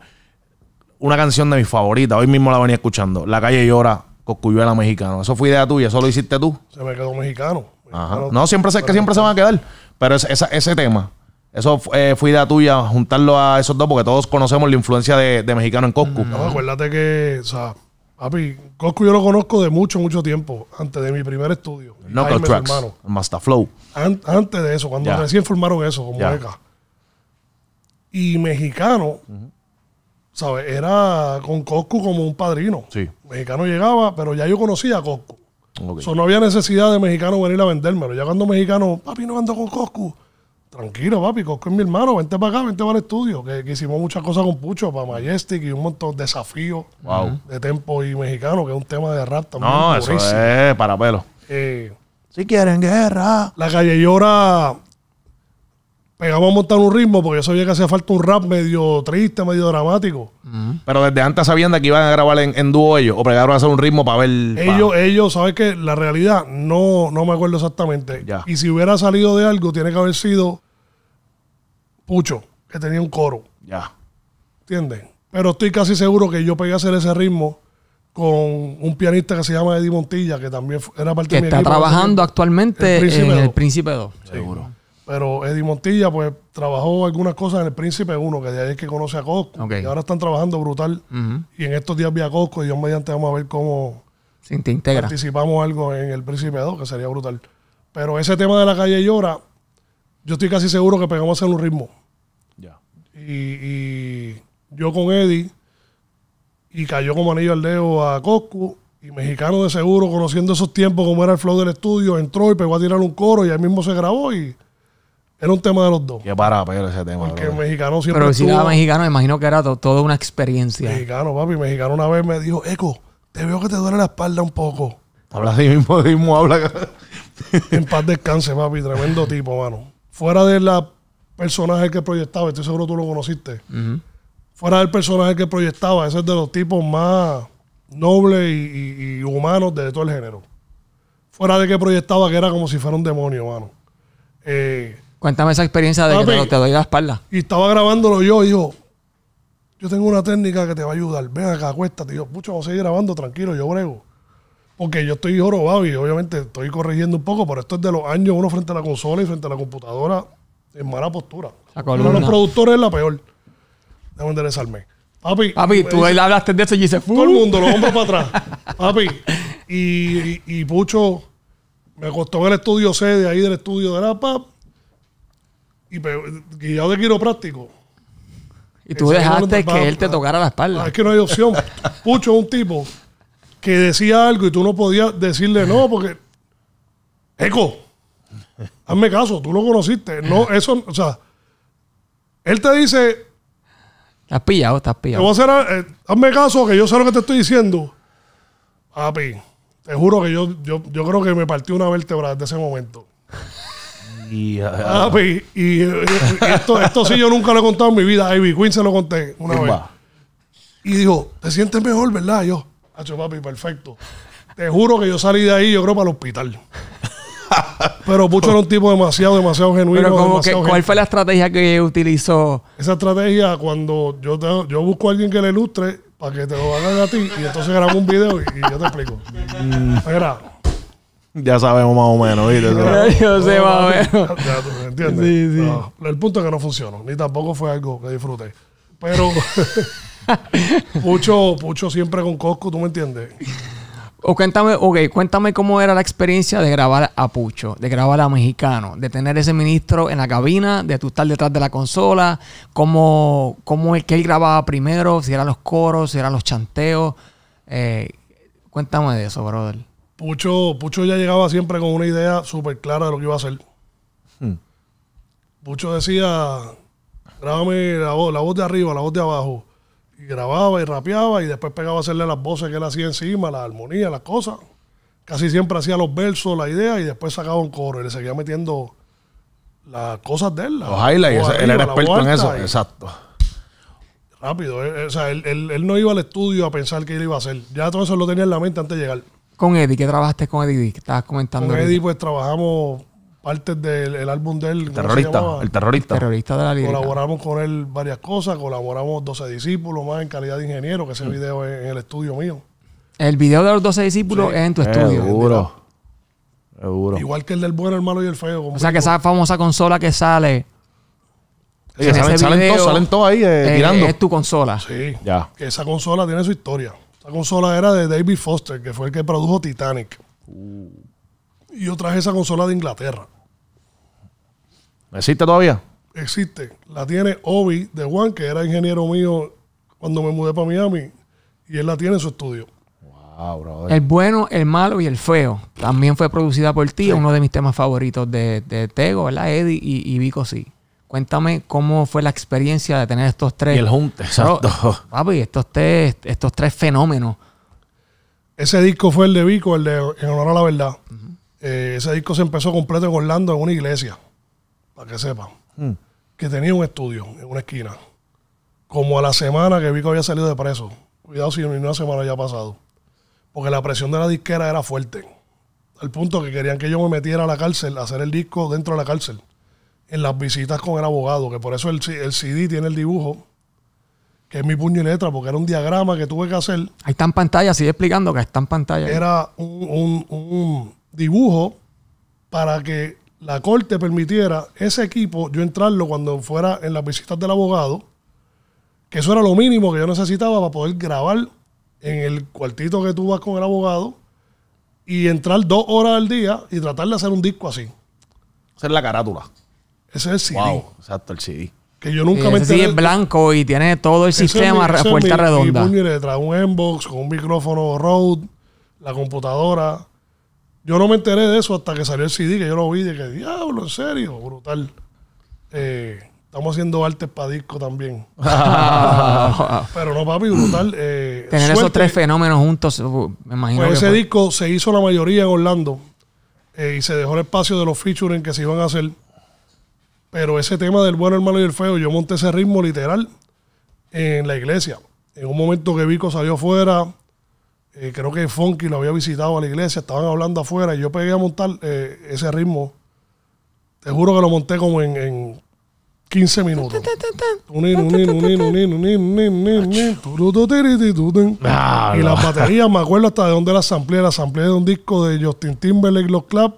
Speaker 3: Una canción de mis favoritas, hoy mismo la venía escuchando, La calle llora, Cocuyuela mexicano. Eso fue idea tuya, eso lo hiciste tú.
Speaker 2: Se me quedó mexicano.
Speaker 3: Ajá. No, siempre sé que siempre se van a quedar, pero ese tema. Eso eh, fue idea tuya, juntarlo a esos dos, porque todos conocemos la influencia de, mexicano en Coscu.
Speaker 2: acuérdate que, o sea, papi, Coscu yo lo conozco de mucho, mucho tiempo, antes de mi primer estudio.
Speaker 3: no Tracks, Master Flow.
Speaker 2: antes de eso, cuando recién formaron eso, como Y mexicano, ¿sabes? Era con Coscu como un padrino. Sí. Mexicano llegaba, pero ya yo conocía a Coscu. no había necesidad de mexicano venir a vendérmelo. Ya cuando mexicano, papi, no ando con Coscu tranquilo, papi, Cosco es mi hermano, vente para acá, vente para el estudio, que, hicimos muchas cosas con Pucho, para Majestic y un montón de desafíos de tempo y mexicano, que es un tema de rap también. No, eso es para pelo. Eh, si quieren guerra. La calle
Speaker 3: llora.
Speaker 2: Pegamos a montar un ritmo porque yo sabía que hacía falta un rap medio triste, medio
Speaker 3: dramático. Mm. Pero desde antes sabían de que iban a grabar en, dúo ellos o pegaron a hacer un ritmo para ver.
Speaker 2: Ellos, ellos, ¿sabes que La realidad no, no me acuerdo exactamente. Y si hubiera salido de algo, tiene que haber sido Pucho, que tenía un coro. Ya. ¿Entienden? Pero estoy casi seguro que yo pegué a hacer ese ritmo con un pianista que se llama Eddie Montilla, que también era parte de mi está trabajando actualmente en El
Speaker 1: Príncipe 2. Seguro.
Speaker 2: Pero Eddie Montilla, pues, trabajó algunas cosas en El Príncipe 1, que de ahí es que conoce a Cosco. Y ahora están trabajando brutal. Y en estos días vi a Cosco y yo mediante vamos a ver cómo Se integra. participamos algo en El Príncipe 2, que sería brutal. Pero ese tema de la calle llora, yo estoy casi seguro que pegamos a hacer un ritmo. Ya. Y, yo con Eddie, y cayó como anillo al dedo a Coscu, y mexicano de seguro, conociendo esos tiempos, como era el flow del estudio, entró y pegó a tirar un coro y ahí mismo se grabó y
Speaker 1: era un tema de los dos. Qué para, pero
Speaker 2: ese tema. Porque mexicano siempre. Pero si era mexicano,
Speaker 1: me imagino que era toda una experiencia.
Speaker 2: Mexicano, papi, mexicano una vez me dijo, Eco, te veo que te duele la espalda un poco. Habla así
Speaker 3: mismo, mismo habla.
Speaker 2: en paz descanse, papi, tremendo tipo, mano fuera del personaje que proyectaba, estoy seguro tú lo conociste. Fuera del personaje que proyectaba, ese es de los tipos más nobles y, humanos de todo el género. Fuera de que proyectaba, que era como si fuera un demonio, mano. Eh,
Speaker 1: Cuéntame esa experiencia de que te, te, doy la espalda.
Speaker 2: Y estaba grabándolo yo y yo tengo una técnica que te va a ayudar. Ven acá, acuéstate. yo, pucho, vamos a seguir grabando, tranquilo, yo brego porque yo estoy jorobado y obviamente estoy corrigiendo un poco, pero esto es de los años uno frente a la consola y frente a la computadora en mala postura. Uno de los productores es la peor. Debo enderezarme. Papi.
Speaker 1: Papi, tú ahí hablaste de eso y fue. Todo el mundo, los hombres para atrás.
Speaker 2: Papi. Y, Pucho me costó en el estudio C de ahí del estudio de la PAP y guiado de quiropráctico. Y tú dejaste que él te tocara la espalda. Ah, es que no hay opción. Pucho es un tipo que decía algo y tú no podías decirle no porque, eco, hazme caso, tú lo conociste. No, eso, o sea, él te dice...
Speaker 1: la pillado, estás pillado. Te
Speaker 2: a eh, hazme caso que yo sé lo que te estoy diciendo. api te juro que yo, yo, creo que me partí una vértebra desde ese momento.
Speaker 1: y ah,
Speaker 3: ah, ah. Papi, y, esto, esto sí
Speaker 2: yo nunca lo he contado en mi vida. Ivy Queen se lo conté una vez. Y dijo, te sientes mejor, ¿verdad? yo, Hacho, papi, perfecto. Te juro que yo salí de ahí, yo creo, para el hospital. Pero Pucho era un tipo demasiado, demasiado genuino. Pero ¿cuál
Speaker 1: fue la estrategia que utilizó?
Speaker 2: Esa estrategia, cuando yo, yo busco a alguien que le ilustre para que te lo hagan a ti, y entonces grabo un video y, yo te explico.
Speaker 3: Mm. ya sabemos más o menos, ¿viste?
Speaker 2: Yo sé más o menos. Ya, tú me entiendes. el punto es que no funcionó, ni tampoco fue algo que disfruté. Pero. Pucho, Pucho siempre con Cosco, ¿tú me entiendes?
Speaker 1: O cuéntame, okay, cuéntame cómo era la experiencia de grabar a Pucho, de grabar a Mexicano, de tener ese ministro en la cabina, de tú estar detrás de la consola, cómo, cómo es que él grababa primero, si eran los coros, si eran los chanteos. Eh, cuéntame de eso, brother.
Speaker 2: Pucho, Pucho ya llegaba siempre con una idea súper clara de lo que iba a hacer. Hmm. Pucho decía, grábame la voz, la voz de arriba, la voz de abajo, y grababa y rapeaba y después pegaba a hacerle las voces que él hacía encima, la armonía, las cosas. Casi siempre hacía los versos, la idea y después sacaba un coro y le seguía metiendo las cosas de él. Los highlights, él era experto en eso, exacto. Rápido, eh, eh, o sea, él, él, no iba al estudio a pensar qué él iba a hacer. Ya todo eso lo tenía en la mente antes de llegar.
Speaker 1: Con Eddie, ¿qué trabajaste con Eddie? Que estabas comentando. Con Eddie,
Speaker 2: pues trabajamos partes del álbum del terrorista, el terrorista. de la Colaboramos con él varias cosas, colaboramos 12 discípulos más en calidad de ingeniero, que ese mm. video en el estudio mío.
Speaker 1: El video de los 12 discípulos es en tu estudio. Seguro. Seguro.
Speaker 2: Igual que el del bueno, el malo y el feo. o sea, que esa
Speaker 1: famosa consola que sale. salen, todos salen ahí eh, es, tirando. Es
Speaker 2: tu consola. Sí. Ya. Que esa consola tiene su historia. Esa consola era de David Foster, que fue el que produjo Titanic. Uh. Y yo traje esa consola de Inglaterra.
Speaker 3: ¿Existe todavía?
Speaker 2: Existe. La tiene Obi de Juan, que era ingeniero mío cuando me mudé para Miami. Y él la tiene en su estudio. Wow, el
Speaker 1: bueno, el malo y el feo. También fue producida por ti, uno de mis temas favoritos de, Tego, ¿verdad? Eddie y, y Vico, sí. Cuéntame cómo fue la experiencia de tener estos tres. Y el junte, exacto. papi, estos tres, estos tres fenómenos. Ese
Speaker 2: disco fue el de Vico, el de En Honor a la Verdad. Eh, ese disco se empezó completo en Orlando, en una iglesia para que sepan, mm. que tenía un estudio en una esquina. Como a la semana que vi que había salido de preso. Cuidado si una semana había pasado. Porque la presión de la disquera era fuerte. Al punto que querían que yo me metiera a la cárcel, a hacer el disco dentro de la cárcel. En las visitas con el abogado, que por eso el, el CD tiene el dibujo que es mi puño y letra, porque era un diagrama que tuve que hacer.
Speaker 1: Ahí está en pantalla, sigue explicando que está en pantalla.
Speaker 2: Era un, dibujo para que la corte permitiera ese equipo yo entrarlo cuando fuera en las visitas del abogado, que eso era lo mínimo que yo necesitaba para poder grabar en el cuartito que tú vas con el abogado y entrar dos horas al día y tratar de hacer un disco así.
Speaker 3: Hacer la carátula.
Speaker 1: Ese es el CD. Wow, exacto, el CD. Que yo nunca me es blanco y tiene todo el sistema a puerta redonda.
Speaker 2: un inbox con un micrófono road la computadora. Yo no me enteré de eso hasta que salió el CD, que yo lo vi, de que diablo, en serio, brutal. Eh, estamos haciendo artes para disco también. Pero no, papi, brutal. Eh, Tener esos tres
Speaker 1: fenómenos juntos, uh, me imagino. Pues ese
Speaker 2: disco se hizo la mayoría en Orlando eh, y se dejó el espacio de los featuring que se iban a hacer. Pero ese tema del bueno, el malo y el feo, yo monté ese ritmo literal en la iglesia. En un momento que Vico salió afuera... Eh, creo que Funky lo había visitado a la iglesia, estaban hablando afuera y yo pegué a montar eh, ese ritmo. Te juro que lo monté como en, 15 minutos. Y
Speaker 4: las baterías,
Speaker 2: me acuerdo hasta de dónde las amplié. Las amplié de un disco de Justin Timberlake, Los Club,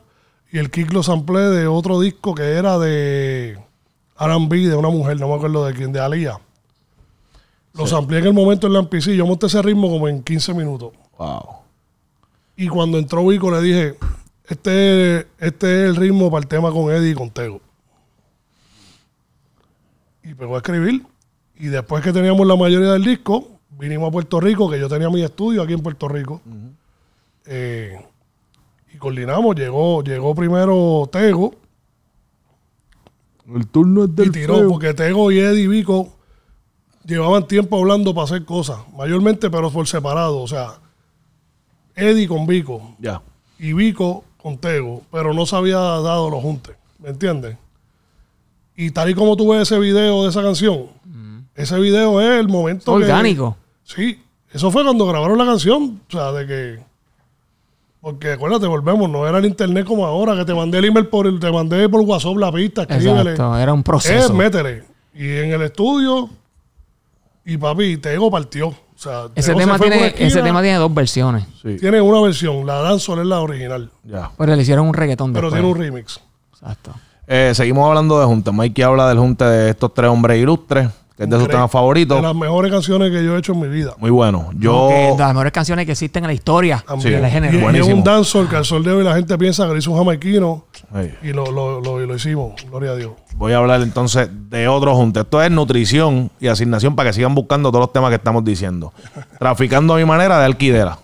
Speaker 2: y el kick lo amplié de otro disco que era de B, de una mujer, no me acuerdo de quién, de Alía. Los amplié en el momento en la MPC. Yo monté ese ritmo como en 15 minutos. Y cuando entró Vico le dije, este, este es el ritmo para el tema con Eddie y con Tego. Y pegó a escribir. Y después que teníamos la mayoría del disco, vinimos a Puerto Rico, que yo tenía mi estudio aquí en Puerto Rico. Eh, y coordinamos, llegó, llegó primero Tego. El turno es del Y tiró, porque Tego y Eddie y Vico llevaban tiempo hablando para hacer cosas, mayormente pero por separado, o sea Eddie con Vico. Ya. Y Vico con Tego, pero no se había dado los juntes, ¿me entiendes? Y tal y como tú ves ese video de esa canción, mm. ese video es el momento. orgánico. sí, eso fue cuando grabaron la canción, o sea, de que. Porque acuérdate, volvemos, no era el internet como ahora, que te mandé el email por el, te mandé por WhatsApp la pista, escríbele. Exacto, era un proceso. Eh, métele. Y en el estudio, y papi, Tego partió ese, tema tiene, ese tema tiene
Speaker 1: dos versiones.
Speaker 2: Tiene una versión, la Danzol es la original.
Speaker 1: Pero le hicieron un reggaetón Pero tiene un
Speaker 2: remix. Exacto.
Speaker 3: Eh, seguimos hablando de Junta. Mikey habla del Junta de estos tres hombres ilustres, que es de sus temas favoritos. De las
Speaker 1: mejores canciones que yo he hecho en mi vida. Muy bueno. Yo... de las mejores canciones que existen en la historia. Y, es un
Speaker 2: Danzol que al sol de hoy la gente piensa que lo un jamaiquino y lo, hicimos, gloria a
Speaker 3: Dios. Voy a hablar entonces de otro junte. Esto es nutrición y asignación para que sigan buscando todos los temas que estamos diciendo. Traficando a mi manera de alquidera.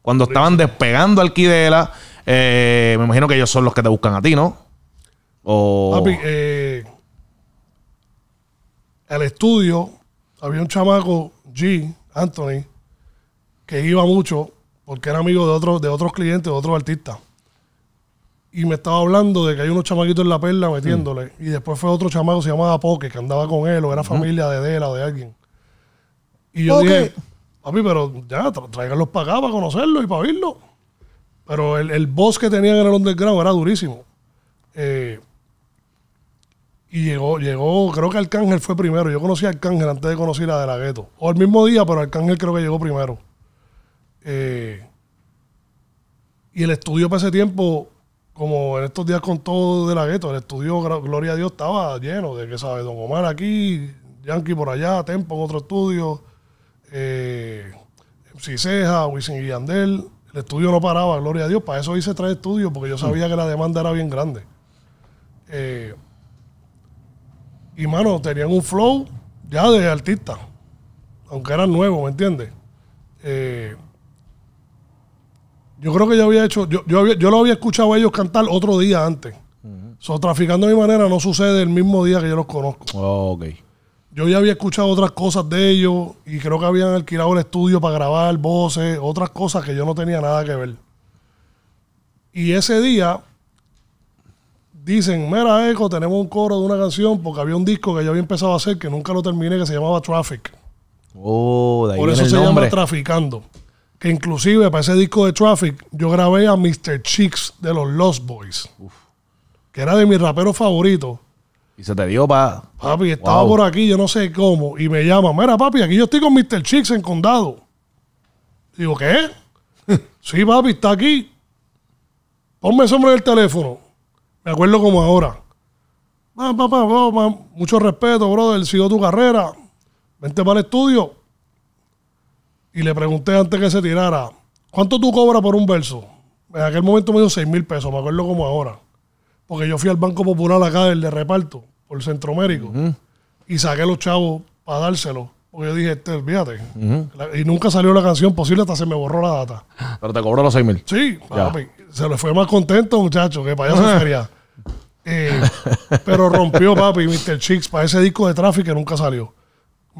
Speaker 3: Cuando estaban despegando alquidera, eh, me imagino que ellos son los que te buscan a ti, ¿no? O... Papi,
Speaker 2: eh, el estudio, había un chamaco, G, Anthony, que iba mucho porque era amigo de, otros de otros clientes, de otros artistas y me estaba hablando de que hay unos chamaquitos en la perla mm. metiéndole. Y después fue otro chamaco, se llamaba Poke, que andaba con él, o era familia de Dela o de alguien. Y yo dije dije, papi, pero ya, tráiganlos para acá para conocerlos y para oírlo. Pero el, el boss que tenían en el underground era durísimo. Eh, y llegó, llegó, creo que Arcángel fue primero. Yo conocí a Arcángel antes de conocer a De La Gueto. O el mismo día, pero Arcángel creo que llegó primero. Eh, y el estudio para ese tiempo como en estos días con todo de la gueto, el estudio, gloria a Dios, estaba lleno de que, sabe? Don Omar aquí, Yankee por allá, Tempo en otro estudio, eh, Ciseja, Wisin y Yandel. El estudio no paraba, gloria a Dios. Para eso hice tres estudios, porque yo mm. sabía que la demanda era bien grande. Eh, y, mano, tenían un flow ya de artista, aunque eran nuevos, ¿me entiendes? Eh, yo creo que yo había hecho, yo, yo, lo había escuchado a ellos cantar otro día antes. Uh traficando de mi manera no sucede el mismo día que yo los conozco. Oh, yo ya había escuchado otras cosas de ellos y creo que habían alquilado el estudio para grabar voces, otras cosas que yo no tenía nada que ver. Y ese día dicen, mira, Eco, tenemos un coro de una canción porque había un disco que yo había empezado a hacer que nunca lo terminé que se llamaba Traffic.
Speaker 3: Oh, de ahí Por eso se llama
Speaker 2: Traficando. Que inclusive para ese disco de Traffic yo grabé a Mr. Chicks de los Lost Boys. Que era de mis raperos favoritos.
Speaker 3: Y se te dio pa. Papi, estaba por
Speaker 2: aquí, yo no sé cómo. Y me llama, mira, papi, aquí yo estoy con Mr. Chicks en condado. Digo, ¿qué? sí, papi, está aquí. Ponme el en del teléfono. Me acuerdo como ahora. Ah, papá, mucho respeto, brother. Sigo tu carrera. Vente para el estudio y le pregunté antes que se tirara, ¿cuánto tú cobras por un verso? En aquel momento me dio 6 mil pesos, me acuerdo como ahora. Porque yo fui al Banco Popular acá el de reparto, por Centroamérico, y saqué los chavos para dárselo. Porque yo dije, este, olvídate. Y nunca salió la canción posible, hasta se me borró la data.
Speaker 3: Pero te cobró los 6 mil.
Speaker 2: Sí, papi, se le fue más contento, muchacho, que para allá se eh, pero rompió, papi, Mr. Chicks para ese disco de tráfico que nunca salió.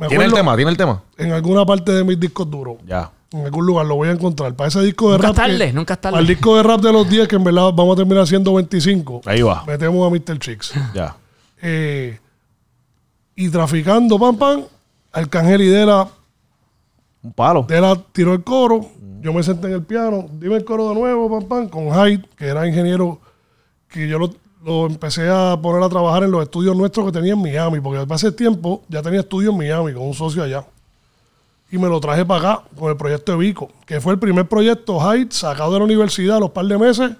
Speaker 2: Dime el tema? dime el tema? En alguna parte de mis discos duros. Ya. En algún lugar lo voy a encontrar. Para ese disco de nunca rap. Tarde, que, nunca tarde. Para el disco de rap de los 10, que en verdad vamos a terminar siendo 25. Ahí va. Metemos a Mr. Chicks. Ya. Eh, y traficando, pam, pam. Arcángel La. Un palo. Dela tiró el coro. Yo me senté en el piano. Dime el coro de nuevo, pam, pam. Con Hyde, que era ingeniero. Que yo lo, lo empecé a poner a trabajar en los estudios nuestros que tenía en Miami, porque después hace tiempo ya tenía estudios en Miami con un socio allá. Y me lo traje para acá con el proyecto de Vico, que fue el primer proyecto Hyde sacado de la universidad a los par de meses,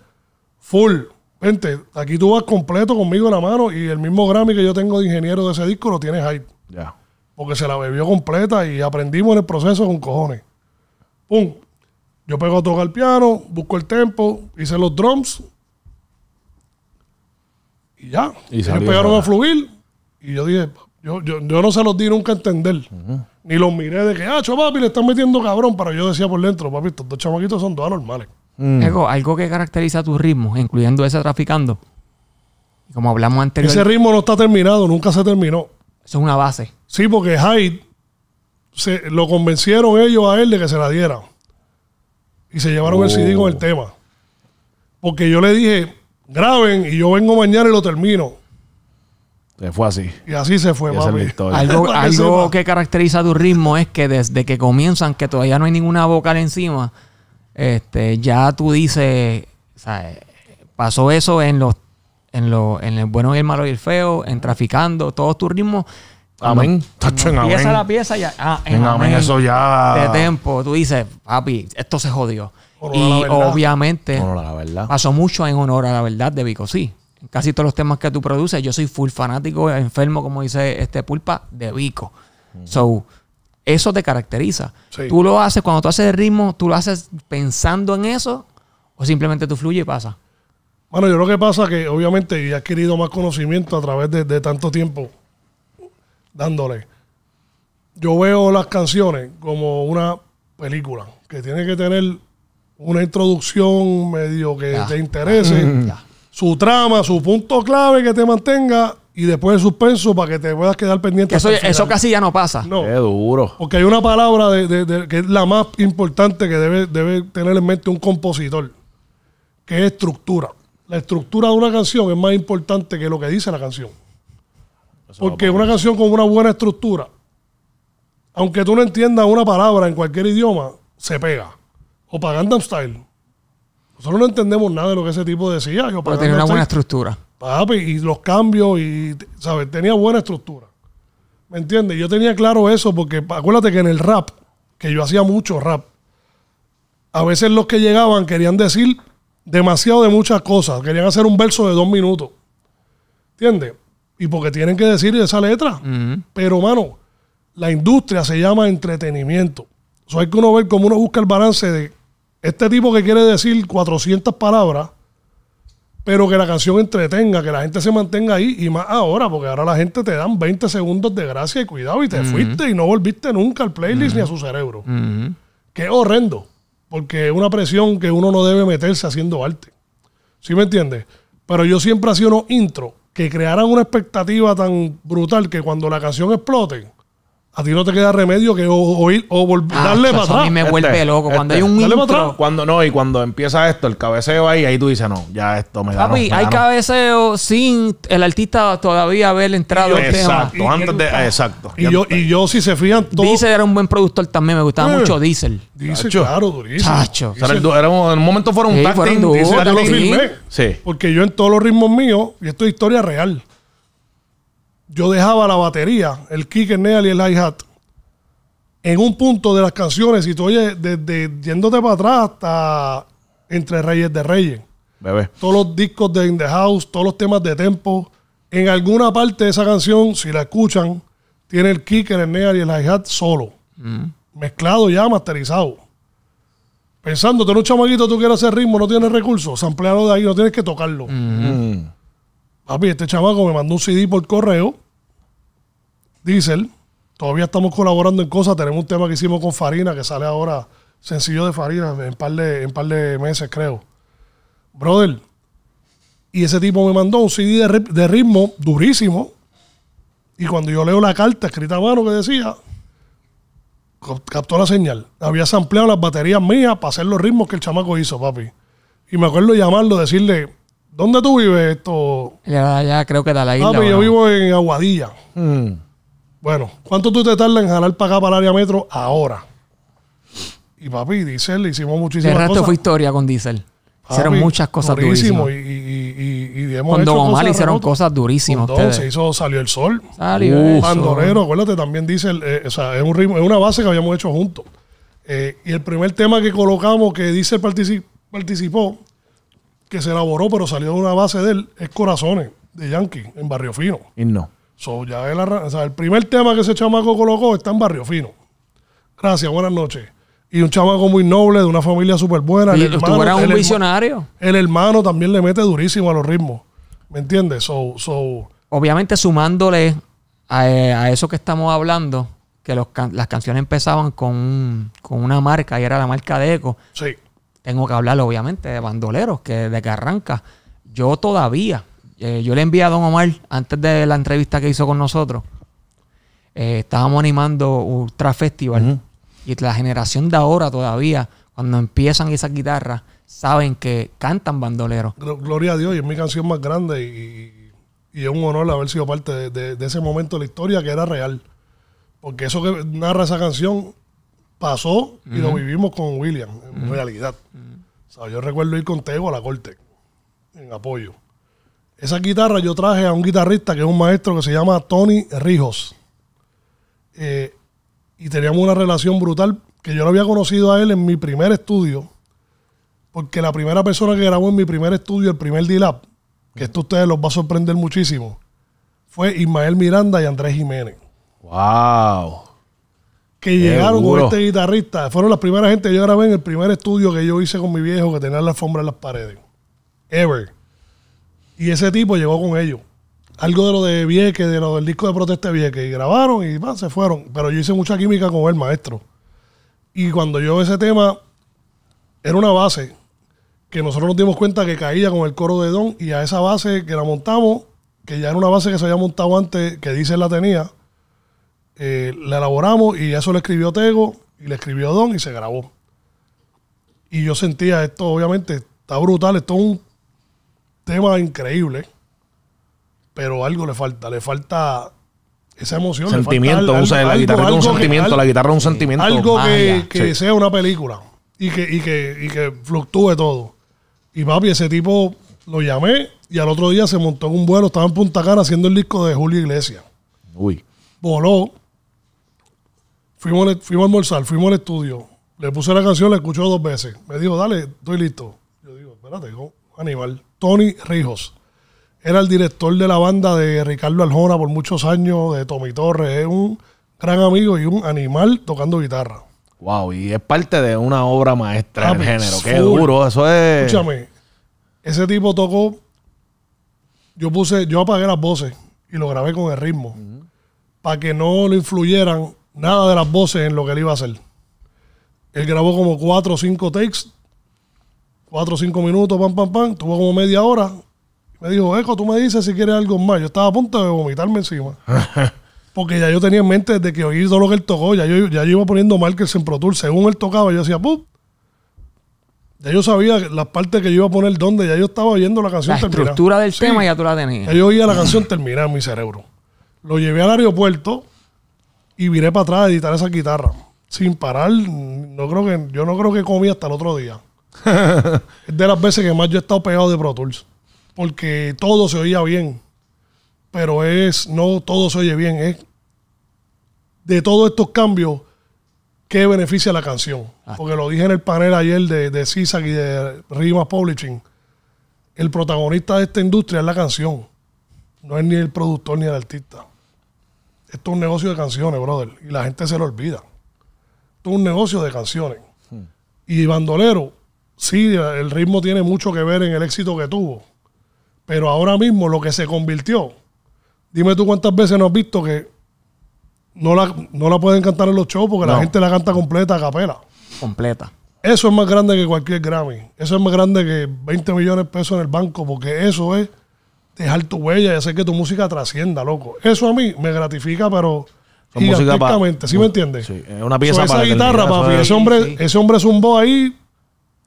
Speaker 2: full. Vente, aquí tú vas completo conmigo en la mano y el mismo Grammy que yo tengo de ingeniero de ese disco lo tiene Hyde. Ya. Porque se la bebió completa y aprendimos en el proceso con cojones. Pum. Yo pego a tocar el piano, busco el tempo, hice los drums, y ya. Y ellos empezaron a fluir. Y yo dije, yo, no se los di nunca a entender. Ni los miré de que, ah, papi, le están metiendo cabrón. Pero yo decía por dentro, papi, estos dos chamaquitos son dos anormales.
Speaker 1: Ego, mm. algo que caracteriza tu ritmo, incluyendo ese traficando. Como hablamos anteriormente. Ese ritmo
Speaker 2: no está terminado, nunca se terminó. Eso es una base. Sí, porque Hyde se, lo convencieron ellos a él de que se la diera. Y se llevaron el CD oh. con el tema. Porque yo le dije, graben y yo vengo mañana y lo termino.
Speaker 3: Se fue así. Y así se fue,
Speaker 1: papi. Algo, que caracteriza tu ritmo es que desde que comienzan, que todavía no hay ninguna vocal encima, este, ya tú dices, pasó eso en los en, en el bueno y el malo y el feo, en traficando, todos tu ritmo. Amén. empieza la pieza ya. Ah, en, amén, Eso ya. De tiempo Tú dices, papi, esto se jodió y obviamente pasó mucho en honor a la verdad de Vico, sí. Casi todos los temas que tú produces, yo soy full fanático, enfermo, como dice este Pulpa, de Vico. So, eso te caracteriza. Tú lo haces, cuando tú haces el ritmo, tú lo haces pensando en eso o simplemente tú fluye y pasa.
Speaker 2: Bueno, yo lo que pasa es que obviamente he adquirido más conocimiento a través de, de tanto tiempo dándole. Yo veo las canciones como una película que tiene que tener una introducción
Speaker 1: medio que te interese, mm.
Speaker 2: su trama, su punto clave que te mantenga y después el suspenso para que te puedas quedar pendiente. Eso, eso casi
Speaker 1: ya no pasa. No. Qué duro.
Speaker 2: Porque hay una palabra que es la más importante que debe, tener en mente un compositor, que es estructura. La estructura de una canción es más importante que lo que dice la canción. Porque una canción con una buena estructura, aunque tú no entiendas una palabra en cualquier idioma, se pega. O para Style. Nosotros no entendemos nada de lo que ese tipo decía. Yo, Pero tenía una buena estructura. y los cambios, y, ¿sabes? Tenía buena estructura. ¿Me entiendes? Yo tenía claro eso porque acuérdate que en el rap, que yo hacía mucho rap, a veces los que llegaban querían decir demasiado de muchas cosas. Querían hacer un verso de dos minutos. ¿Entiendes? Y porque tienen que decir esa letra. Pero, mano, la industria se llama entretenimiento. Eso hay que uno ver cómo uno busca el balance de este tipo que quiere decir 400 palabras, pero que la canción entretenga, que la gente se mantenga ahí y más ahora, porque ahora la gente te dan 20 segundos de gracia y cuidado y te fuiste y no volviste nunca al playlist ni a su cerebro. Que Qué horrendo, porque es una presión que uno no debe meterse haciendo arte. ¿Sí me entiendes? Pero yo siempre hacía unos intros que crearan una expectativa tan brutal que cuando la canción explote, a ti no te queda remedio que o, oír
Speaker 1: o ah, darle pues, para atrás. A mí me vuelve este, loco. Cuando este, hay un intro,
Speaker 3: Cuando no, y cuando empieza esto, el cabeceo ahí, ahí tú dices, no, ya esto me da. Papi, hay cabeceos
Speaker 1: cabeceo sin el artista todavía haber entrado Exacto, antes de. Exacto. Y yo, y yo, si se fijan, todos. Diesel era un buen productor también, me gustaba mucho Diesel. Diesel, claro,
Speaker 2: durísimo. Chacho.
Speaker 1: en un momento fueron un sí, yo lo firmé, Sí.
Speaker 2: Porque yo en todos los ritmos míos, y esto es historia real yo dejaba la batería, el kick, el neal y el hi-hat en un punto de las canciones y tú oyes desde yéndote para atrás hasta Entre Reyes de Reyes. Bebé. Todos los discos de In The House, todos los temas de tempo. En alguna parte de esa canción, si la escuchan, tiene el kicker, el neal y el hi-hat solo. Mm. Mezclado ya, masterizado. Pensando, tú un chamaguito, tú quieres hacer ritmo, no tienes recursos, samplealo de ahí, no tienes que tocarlo. Mm. Mm. Papi, este chamaco me mandó un CD por correo. Diesel. Todavía estamos colaborando en cosas. Tenemos un tema que hicimos con Farina, que sale ahora sencillo de Farina en par de, en par de meses, creo. Brother. Y ese tipo me mandó un CD de, ritmo durísimo. Y cuando yo leo la carta escrita a mano que decía, captó la señal. Había sampleado las baterías mías para hacer los ritmos que el chamaco hizo, papi. Y me acuerdo llamarlo, decirle, ¿Dónde tú vives esto?
Speaker 1: Ya, ya creo que está la isla. Papi, yo
Speaker 2: vivo en Aguadilla. Hmm. Bueno, ¿cuánto tú te tardas en jalar para acá para el área metro ahora? Y papi, Diesel, le hicimos muchísimas cosas. El resto fue
Speaker 1: historia con Diesel. Hicieron muchas cosas durísimas. Y,
Speaker 2: y, y, y Cuando Con hicieron cosas durísimas. Entonces se hizo Salió el Sol. Salió el Pandorero, acuérdate, también Diesel, eh, o sea, es, un ritmo, es una base que habíamos hecho juntos. Eh, y el primer tema que colocamos que Diesel participó que se elaboró, pero salió de una base de él, es Corazones, de Yankee, en Barrio Fino. Y no. So, ya el primer tema que ese chamaco colocó está en Barrio Fino. Gracias, buenas noches. Y un chamaco muy noble, de una familia súper buena. Y el hermano, un
Speaker 1: visionario.
Speaker 2: El hermano también le mete durísimo a los ritmos. ¿Me entiendes? So, so,
Speaker 1: Obviamente sumándole a, eh, eso que estamos hablando, que las canciones empezaban con, con una marca y era la marca de Eco. Sí tengo que hablar obviamente de bandoleros, que de que arranca. Yo todavía, eh, yo le envié a Don Omar antes de la entrevista que hizo con nosotros. Eh, estábamos animando Ultra Festival. Y la generación de ahora todavía, cuando empiezan esas guitarras, saben que cantan bandoleros.
Speaker 2: Gloria a Dios, y es mi canción más grande y, es un honor haber sido parte de, de, ese momento de la historia que era real. Porque eso que narra esa canción pasó y lo vivimos con William, en realidad. yo recuerdo ir con Tego a la corte, en apoyo. Esa guitarra yo traje a un guitarrista que es un maestro que se llama Tony Rijos. Eh, y teníamos una relación brutal que yo no había conocido a él en mi primer estudio, porque la primera persona que grabó en mi primer estudio, el primer D-Lab, que esto a ustedes los va a sorprender muchísimo, fue Ismael Miranda y Andrés Jiménez.
Speaker 3: ¡Wow! que llegaron con este
Speaker 2: guitarrista. Fueron las primeras gente que yo grabé en el primer estudio que yo hice con mi viejo que tenía la alfombra en las paredes. Ever. Y ese tipo llegó con ellos. Algo de lo de Vieque, de lo del disco de protesta de Vieque. Y grabaron y se fueron. Pero yo hice mucha química con el maestro. Y cuando yo ese tema, era una base que nosotros nos dimos cuenta que caía con el coro de Don y a esa base que la montamos, que ya era una base que se había montado antes, que dice la tenía, eh, la elaboramos y eso lo escribió Tego y le escribió Don y se grabó. Y yo sentía esto, obviamente, está brutal, esto es un tema increíble, pero algo le falta, le falta esa emoción. Sentimiento, la guitarra algo, un sentimiento, la
Speaker 3: guitarra un sentimiento. Algo que,
Speaker 2: sea una película y que, y que, y que fluctúe todo. Y papi, ese tipo lo llamé y al otro día se montó en un vuelo, estaba en Punta Cana haciendo el disco de Julio Iglesias. Uy. Voló Fuimos, a almorzar, fuimos al estudio. Le puse la canción, la escuchó dos veces. Me dijo, dale, estoy listo. Yo digo, espérate, animal. Tony Rijos. Era el director de la banda de Ricardo Aljona por muchos años, de Tommy Torres. Es un gran amigo y un animal tocando guitarra.
Speaker 3: Wow, y es parte de una obra maestra del género. Qué duro, eso es. Escúchame,
Speaker 2: ese tipo tocó. Yo puse, yo apagué las voces y lo grabé con el ritmo. Para que no lo influyeran nada de las voces en lo que él iba a hacer. Él grabó como cuatro o cinco takes, cuatro o cinco minutos, pam, pam, pam, tuvo como media hora. Me dijo, Eco, tú me dices si quieres algo más. Yo estaba a punto de vomitarme encima. Porque ya yo tenía en mente desde que oí todo lo que él tocó, ya yo, ya iba poniendo markers en Pro Tour. Según él tocaba, yo hacía, ¡pup! Ya yo sabía las partes que yo iba a poner dónde, ya yo estaba oyendo la canción terminada. La estructura del tema
Speaker 1: ya tú la tenías. yo oía la
Speaker 2: canción terminada en mi cerebro. Lo llevé al aeropuerto, y viré para atrás a editar esa guitarra. Sin parar, no creo que, yo no creo que comí hasta el otro día. es de las veces que más yo he estado pegado de Pro Tools. Porque todo se oía bien. Pero es, no todo se oye bien. de todos estos cambios, ¿qué beneficia la canción? Ah. Porque lo dije en el panel ayer de, de CISAC y de Rima Publishing. El protagonista de esta industria es la canción. No es ni el productor ni el artista. Esto es un negocio de canciones, brother. Y la gente se lo olvida. Esto es un negocio de canciones. Hmm. Y bandolero, sí, el ritmo tiene mucho que ver en el éxito que tuvo. Pero ahora mismo lo que se convirtió, dime tú cuántas veces no has visto que no la, no la pueden cantar en los shows porque la gente la canta completa a capela. Completa. Eso es más grande que cualquier Grammy. Eso es más grande que 20 millones de pesos en el banco porque eso es dejar tu huella y hacer que tu música trascienda, loco. Eso a mí me gratifica, pero
Speaker 4: Son ¿sí
Speaker 2: me entiendes? Sí,
Speaker 4: es una pieza esa
Speaker 2: guitarra, papi, ese hombre, ese hombre zumbó ahí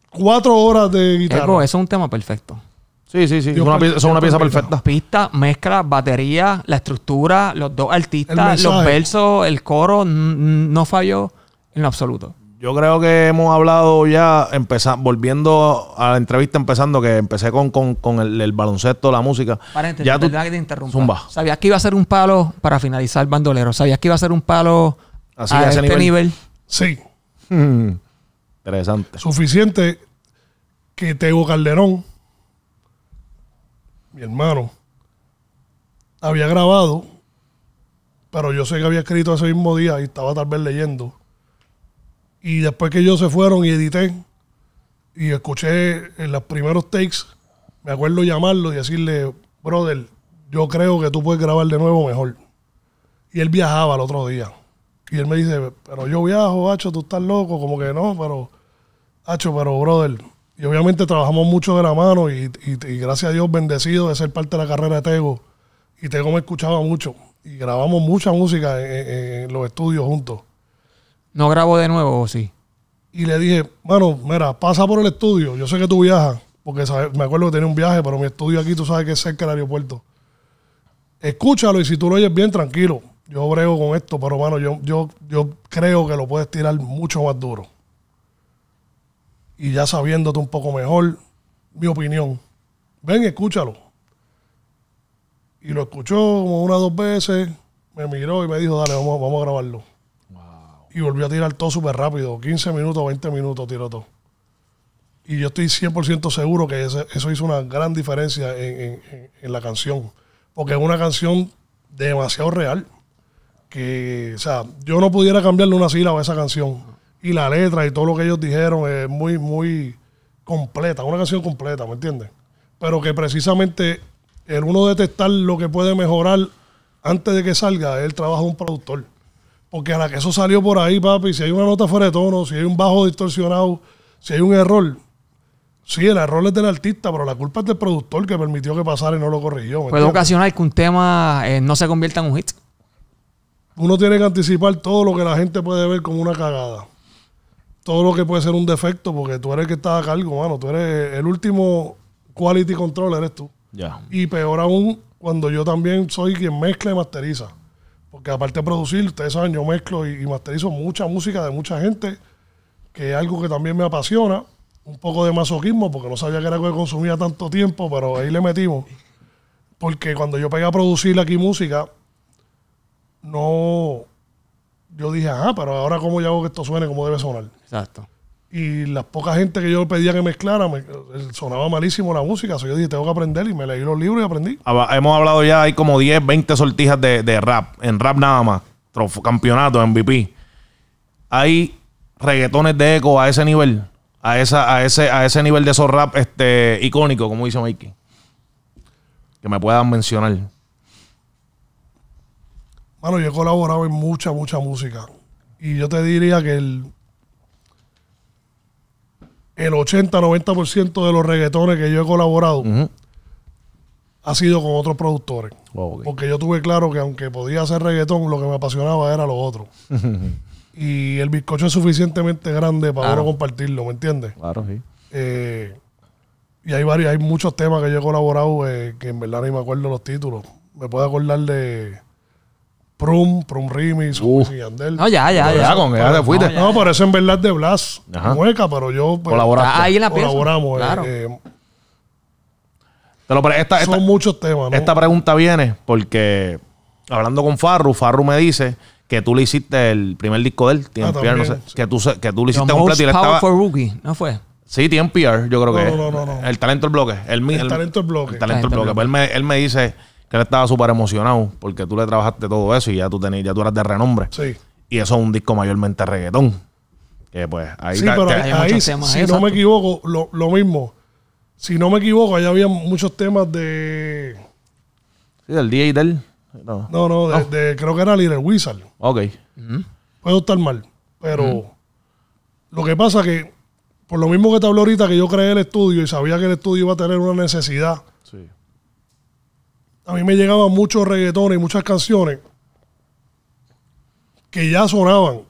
Speaker 2: cuatro horas de guitarra. eso es un
Speaker 1: tema perfecto. Sí, sí, sí. Es una, pieza, es una pieza perfecta. Pista, mezcla, batería, la estructura, los dos artistas, los versos, el coro, no falló en absoluto.
Speaker 3: Yo creo que hemos hablado ya, volviendo a la entrevista, empezando, que empecé con, el, baloncesto, la música. ya tú... que te
Speaker 1: interrumpa. Sabías que iba a ser un palo para finalizar el bandolero. Sabías que iba a ser un palo a, este nivel.
Speaker 3: Sí. Interesante.
Speaker 1: Suficiente que Tego Calderón,
Speaker 2: mi hermano, había grabado, pero yo sé que había escrito ese mismo día y estaba tal vez leyendo y después que ellos se fueron y edité y escuché en los primeros takes, me acuerdo llamarlo y decirle, brother, yo creo que tú puedes grabar de nuevo mejor. Y él viajaba el otro día. Y él me dice, pero yo viajo, Hacho, tú estás loco, como que no, pero, Hacho, pero, brother. Y obviamente trabajamos mucho de la mano y, gracias a Dios bendecido de ser parte de la carrera de Tego. Y Tego me escuchaba mucho. Y grabamos mucha música en los estudios juntos.
Speaker 1: ¿No grabó de nuevo o sí?
Speaker 2: Y le dije, mano, mira, pasa por el estudio. Yo sé que tú viajas, porque me acuerdo que tenía un viaje, pero mi estudio aquí, tú sabes que es cerca del aeropuerto. Escúchalo y si tú lo oyes bien, tranquilo. Yo brego con esto, pero mano, yo, yo, yo creo que lo puedes tirar mucho más duro. Y ya sabiéndote un poco mejor, mi opinión. Ven, escúchalo. Y lo escuchó como una o dos veces, me miró y me dijo, dale, vamos, vamos a grabarlo y volvió a tirar todo súper rápido. 15 minutos, 20 minutos tiró todo. Y yo estoy 100% seguro que eso hizo una gran diferencia en, en, la canción. Porque es una canción demasiado real. Que, o sea, yo no pudiera cambiarle una sílaba a esa canción. Y la letra y todo lo que ellos dijeron es muy, muy completa. Una canción completa, ¿me entiendes? Pero que precisamente el uno detectar lo que puede mejorar antes de que salga es el trabajo de un productor. Porque a la que eso salió por ahí, papi, si hay una nota fuera de tono, si hay un bajo distorsionado, si hay un error. Sí, el error es del artista, pero la culpa es del productor que permitió que pasara y no lo corrigió. Puede
Speaker 1: ocasionar que un tema eh, no se convierta en un hit. Uno
Speaker 2: tiene que anticipar todo lo que la gente puede ver como una cagada. Todo lo que puede ser un defecto, porque tú eres el que está a cargo, mano. Tú eres el último quality controller eres tú. Ya. Y peor aún, cuando yo también soy quien mezcla y masteriza. Porque aparte de producir, ustedes saben, yo mezclo y, masterizo mucha música de mucha gente, que es algo que también me apasiona. Un poco de masoquismo, porque no sabía que era algo que consumía tanto tiempo, pero ahí le metimos. Porque cuando yo pegué a producir aquí música, no. Yo dije, ah pero ahora cómo yo hago que esto suene como debe sonar. Exacto. Y la poca gente que yo pedía que mezclara, eh, sonaba malísimo la música. Así yo dije, tengo que aprender y me leí los libros y aprendí.
Speaker 3: Hemos hablado ya, hay como 10, 20 sortijas de, rap, en rap nada más, Trof, campeonato, MVP. Hay reggaetones de eco a ese nivel, a, esa, a, ese, a ese nivel de esos rap este, icónico, como dice Mikey. Que me puedan mencionar.
Speaker 2: Bueno, yo he colaborado en mucha, mucha música. Y yo te diría que el el 80-90% de los reggaetones que yo he colaborado ha sido con otros productores. Porque yo tuve claro que aunque podía hacer reggaetón, lo que me apasionaba era lo otro. y el bizcocho es suficientemente grande para claro. compartirlo, ¿me entiendes? Claro, sí. Eh, y hay varios, hay muchos temas que yo he colaborado eh, que en verdad ni me acuerdo los títulos. Me puedo acordar de Prum, Prum Rimis, uh. Andel. No, ya, ya, ya. con ya te fuiste. No, pero
Speaker 3: eso en verdad de Blas, Ajá. mueca,
Speaker 2: pero yo. Pues, colaboramos. Ahí en la pieza. Colaboramos. Eh, claro. Eh,
Speaker 3: pero, esta, son muchos temas, ¿no? Esta pregunta viene porque hablando con Farru, Farru me dice que tú le hiciste el primer disco de él, TMPR, ah, no sé, que, tú, que tú le hiciste completo y le estaba... for
Speaker 1: Rookie, ¿no fue?
Speaker 3: Sí, TMPR, yo creo que no, no, no, El talento del bloque. El, el talento
Speaker 1: del bloque. El talento del bloque. Pues bloque. Él,
Speaker 3: me, él me dice que él estaba súper emocionado porque tú le trabajaste todo eso y ya tú, tenías, ya tú eras de renombre. Sí. Y eso es un disco mayormente reggaetón. Que pues ahí, sí, pero hay, Si no me
Speaker 2: equivoco, lo, mismo. Si no me equivoco, allá había muchos temas de.
Speaker 3: Sí, del y del. No,
Speaker 2: no, De, creo que era Little Wizard. Ok. Puedo estar mal, pero. Lo que pasa que, por lo mismo que te hablo ahorita, que yo creé el estudio y sabía que el estudio iba a tener una necesidad a mí me llegaban muchos reggaetones y muchas canciones que ya sonaban,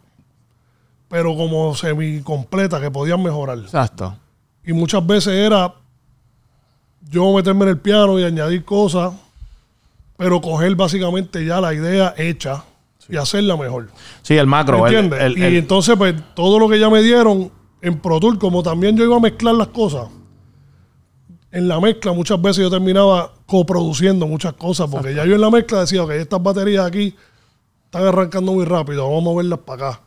Speaker 2: pero como semi completa que podían mejorar. Exacto. Y muchas veces era yo meterme en el piano y añadir cosas, pero coger básicamente ya la idea hecha y hacerla mejor.
Speaker 3: Sí, el macro. ¿Entiendes? y
Speaker 2: entonces, pues, todo lo que ya me dieron en Pro como también yo iba a mezclar las cosas, en la mezcla muchas veces yo terminaba coproduciendo muchas cosas, porque ya yo en la mezcla decía, ok, estas baterías aquí están arrancando muy rápido, vamos a moverlas para acá.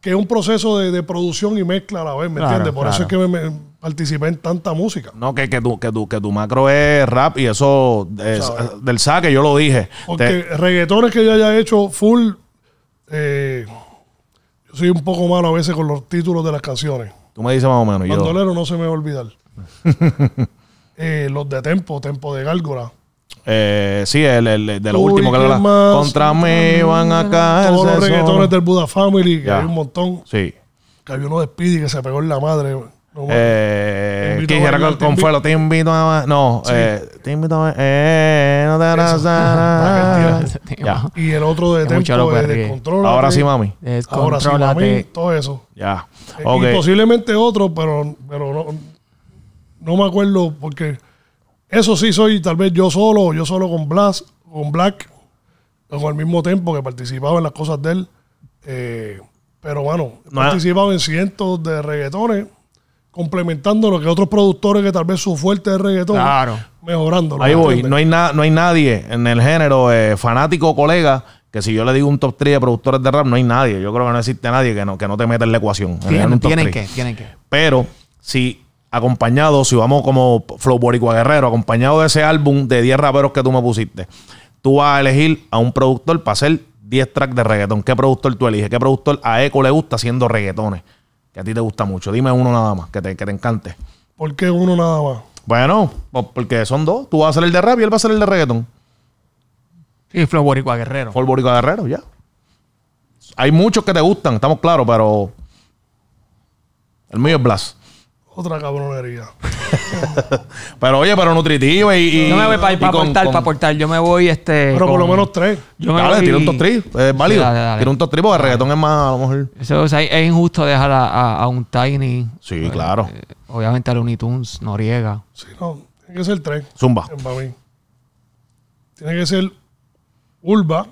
Speaker 2: Que es un proceso de, producción y mezcla a la vez, ¿me entiendes? Por eso es que me, participé en tanta música.
Speaker 3: No, que, que, tu, que, macro es rap y eso del saque, yo lo dije. Porque
Speaker 2: reggaetones que yo haya hecho full, eh, yo soy un poco malo a veces con los títulos de las canciones.
Speaker 3: Tú me dices más o menos. Bandolero
Speaker 2: no se me va a olvidar. eh, los de Tempo, Tempo de Gálgora
Speaker 3: eh, sí, el, de lo último que Contra mí van a caer. Todos los reggaetones del Buda Family, que hay un montón. Sí.
Speaker 2: Que había uno de Speedy que se pegó en la madre.
Speaker 3: eh, era con, con te invito a. No, eh, te invito a. Eh, no te harás ah, ya. Y el otro de tempo control Ahora sí, mami. Ahora sí, mami. Todo eso. Ya. Y
Speaker 2: posiblemente otro, pero, pero no no me acuerdo porque eso sí soy tal vez yo solo, yo solo con Blas, con Black, o con el mismo tiempo que participaba en las cosas de él. Eh, pero bueno, he participado en cientos de reggaetones, complementando lo que otros productores que tal vez su fuerte de reggaetón, mejorándolo. Ahí voy, no
Speaker 3: hay, no hay nadie en el género, eh, fanático o colega, que si yo le digo un top 3 de productores de rap, no hay nadie. Yo creo que no existe nadie que no, que no te meta en la ecuación. tienen, tienen que, tienen que. Pero si acompañado, si vamos como Flow Boricua Guerrero, acompañado de ese álbum de 10 raperos que tú me pusiste, tú vas a elegir a un productor para hacer 10 tracks de reggaetón. ¿Qué productor tú eliges? ¿Qué productor a Eco le gusta haciendo reggaetones? Que a ti te gusta mucho. Dime uno nada más, que te, encante.
Speaker 2: ¿Por qué uno nada más?
Speaker 3: Bueno, pues porque son dos. Tú vas a hacer el de rap y él va a hacer el de reggaetón. Sí, Flow Boricua Guerrero. Flow Boricua Guerrero, ya. Hay muchos que te gustan, estamos claros, pero... El mío es Blas
Speaker 2: otra cabronería.
Speaker 1: pero oye, pero nutritivo y, No me voy para, y para aportar para Yo me voy este. Pero por lo menos tres. dale, tira un top three Es válido. Tira un top three porque el reggaetón es más, a lo mejor. Eso, o es injusto dejar a, a, un Tiny. Sí, pues, claro. Eh, obviamente a Looney Tunes, Noriega. Sí,
Speaker 2: no. Tiene que ser tres. Zumba. Mí. Tiene que ser
Speaker 1: Ulva.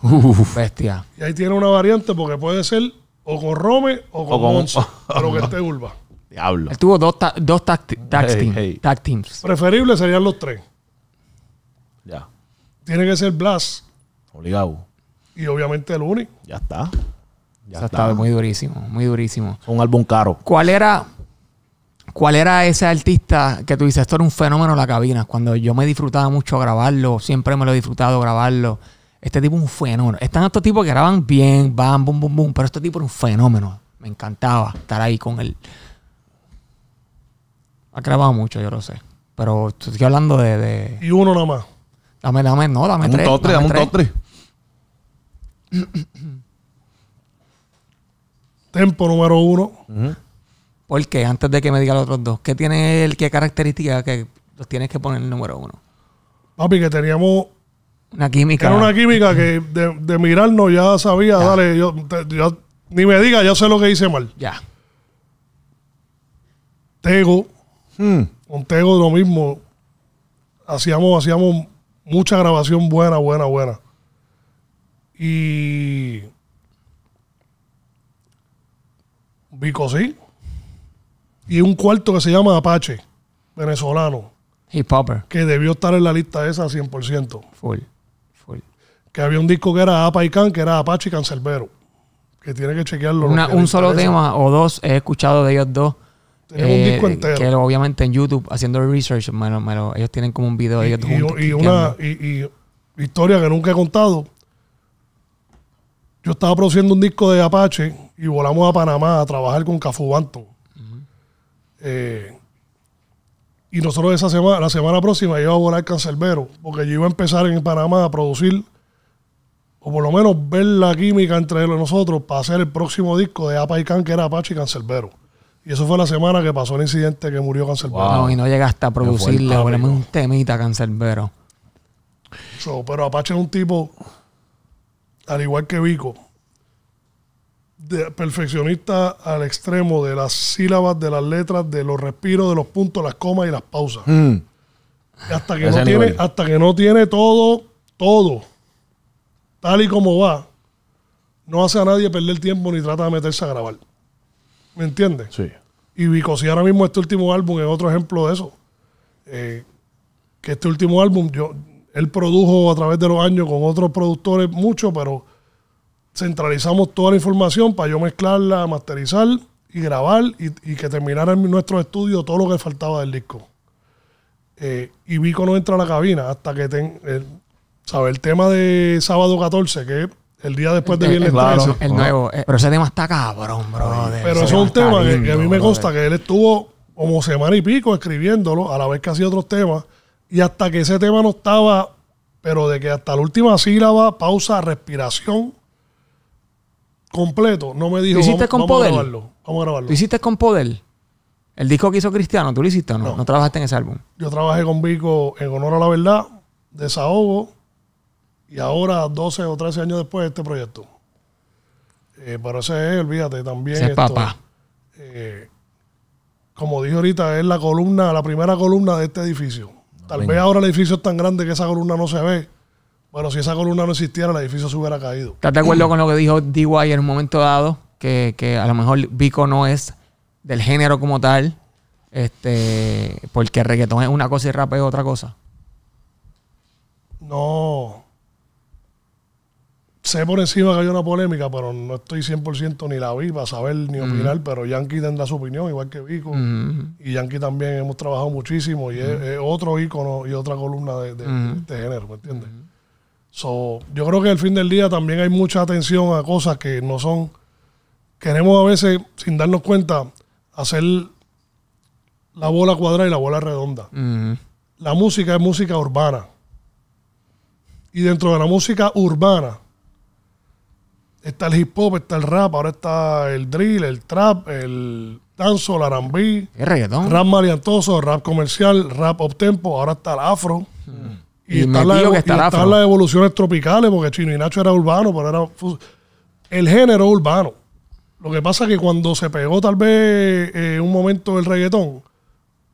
Speaker 1: Uf. Bestia.
Speaker 2: Y ahí tiene una variante porque puede ser o con Rome o con, o pero que esté Urba.
Speaker 1: Diablo. Él tuvo dos, tag, teams.
Speaker 2: Preferible serían los tres. Ya. Tiene que
Speaker 1: ser Blas. Obligado.
Speaker 2: Y obviamente el único Ya está.
Speaker 1: Ya está. muy durísimo, muy durísimo. Un álbum caro. ¿Cuál era, ¿Cuál era ese artista que tú dices, esto era un fenómeno en la cabina? Cuando yo me disfrutaba mucho grabarlo, siempre me lo he disfrutado grabarlo. Este tipo es un fenómeno. Están estos tipos que graban bien, van, bum, bum, bum, pero este tipo era un fenómeno. Me encantaba estar ahí con él. Ha grabado mucho, yo lo sé. Pero estoy hablando de. Y uno nada más. Dame, dame, no, dame, dame tres. Un top dame, un top Tempo número uno. ¿Por qué? antes de que me diga los otros dos, ¿qué tiene él qué característica que los tienes que poner en el número uno? Papi, que teníamos una química. Era una química
Speaker 2: que de, de mirarnos ya sabía, dale, yo, ni me diga, yo sé lo que hice mal. Ya. Tego. Montego hmm. lo mismo. Hacíamos, hacíamos mucha grabación buena, buena, buena. Y. Vico sí. Y un cuarto que se llama Apache, venezolano. Hip Hopper. Que debió estar en la lista esa 100%.
Speaker 1: Full. Full.
Speaker 2: Que había un disco que era Apa y Can, que era Apache y Cancerbero. Que tiene que chequearlo. un solo tema
Speaker 1: o dos he escuchado de ellos dos un eh, disco entero. Que obviamente en YouTube, haciendo research, ellos tienen como un video y, y, una
Speaker 2: historia que nunca he contado. Yo estaba produciendo un disco de Apache y volamos a Panamá a trabajar con Cafu Banto. Eh, y nosotros esa semana, la semana próxima, iba a volar Cancelbero porque yo iba a empezar en Panamá a producir, o por lo menos ver la química entre nosotros para hacer el próximo disco de Apa que era Apache y Cancelbero. Y eso fue la semana que pasó el incidente que murió Cancelbero. No, y
Speaker 1: no llegaste a producirle, un temita Cancelbero.
Speaker 2: pero Apache es un tipo, al igual que Vico, de, perfeccionista al extremo de las sílabas, de las letras, de los respiros, de los puntos, las comas y las pausas. Hmm. Hasta, que no tiene, hasta que no tiene todo, todo, tal y como va, no hace a nadie perder tiempo ni trata de meterse a grabar. ¿Me entiendes? Sí. Y si ahora mismo este último álbum es otro ejemplo de eso. Eh, que este último álbum, yo, él produjo a través de los años con otros productores mucho, pero centralizamos toda la información para yo mezclarla, masterizar y grabar y, que terminara en nuestro estudio todo lo que faltaba del disco. Eh, y Vico no entra a la cabina hasta que ten, el, eh, el tema de sábado 14, que el día después de Viernes El nuevo. Eh, pero ese tema está
Speaker 1: cabrón, bro. Pero es un tema que, a mí me consta
Speaker 2: que él estuvo como semana y pico escribiéndolo, a la vez que hacía otros temas. Y hasta que ese tema no estaba, pero de que hasta la última sílaba, pausa, respiración, completo, no me dijo. hiciste con poder? grabarlo,
Speaker 1: vamos hiciste con poder? El disco que hizo Cristiano, ¿tú lo hiciste o no? No, trabajaste en ese álbum.
Speaker 2: Yo trabajé con Vico en Honor a la Verdad, Desahogo, y ahora, 12 o 13 años después de este proyecto. Eh, pero ese es, olvídate, también. es papá. Eh, como dije ahorita, es la columna, la primera columna de este edificio. Tal vez ahora el edificio es tan grande que esa columna no se ve. Bueno, si esa columna no existiera, el edificio se hubiera caído. ¿Estás de acuerdo con
Speaker 1: lo que dijo D.Y. en un momento dado? Que, a lo mejor Vico no es del género como tal, este, porque reggaetón es una cosa y rap es otra cosa.
Speaker 2: No, sé por encima que hay una polémica, pero no estoy 100% ni la vi saber ni opinar, pero Yankee tendrá su opinión, igual que Vico. Y Yankee también hemos trabajado muchísimo y es, otro ícono y otra columna de, de, género, ¿me entiendes? So, yo creo que al fin del día también hay mucha atención a cosas que no son... Queremos a veces, sin darnos cuenta, hacer la bola cuadrada y la bola redonda. La música es música urbana. Y dentro de la música urbana, Está el hip hop, está el rap, ahora está el drill, el trap, el el arambí. El reggaetón? Rap mariantoso, rap comercial, rap off-tempo, ahora está el afro.
Speaker 1: Y, está están la, está está las
Speaker 2: evoluciones tropicales, porque Chino y Nacho era urbano, pero era el género urbano. Lo que pasa es que cuando se pegó tal vez eh, un momento el reggaetón,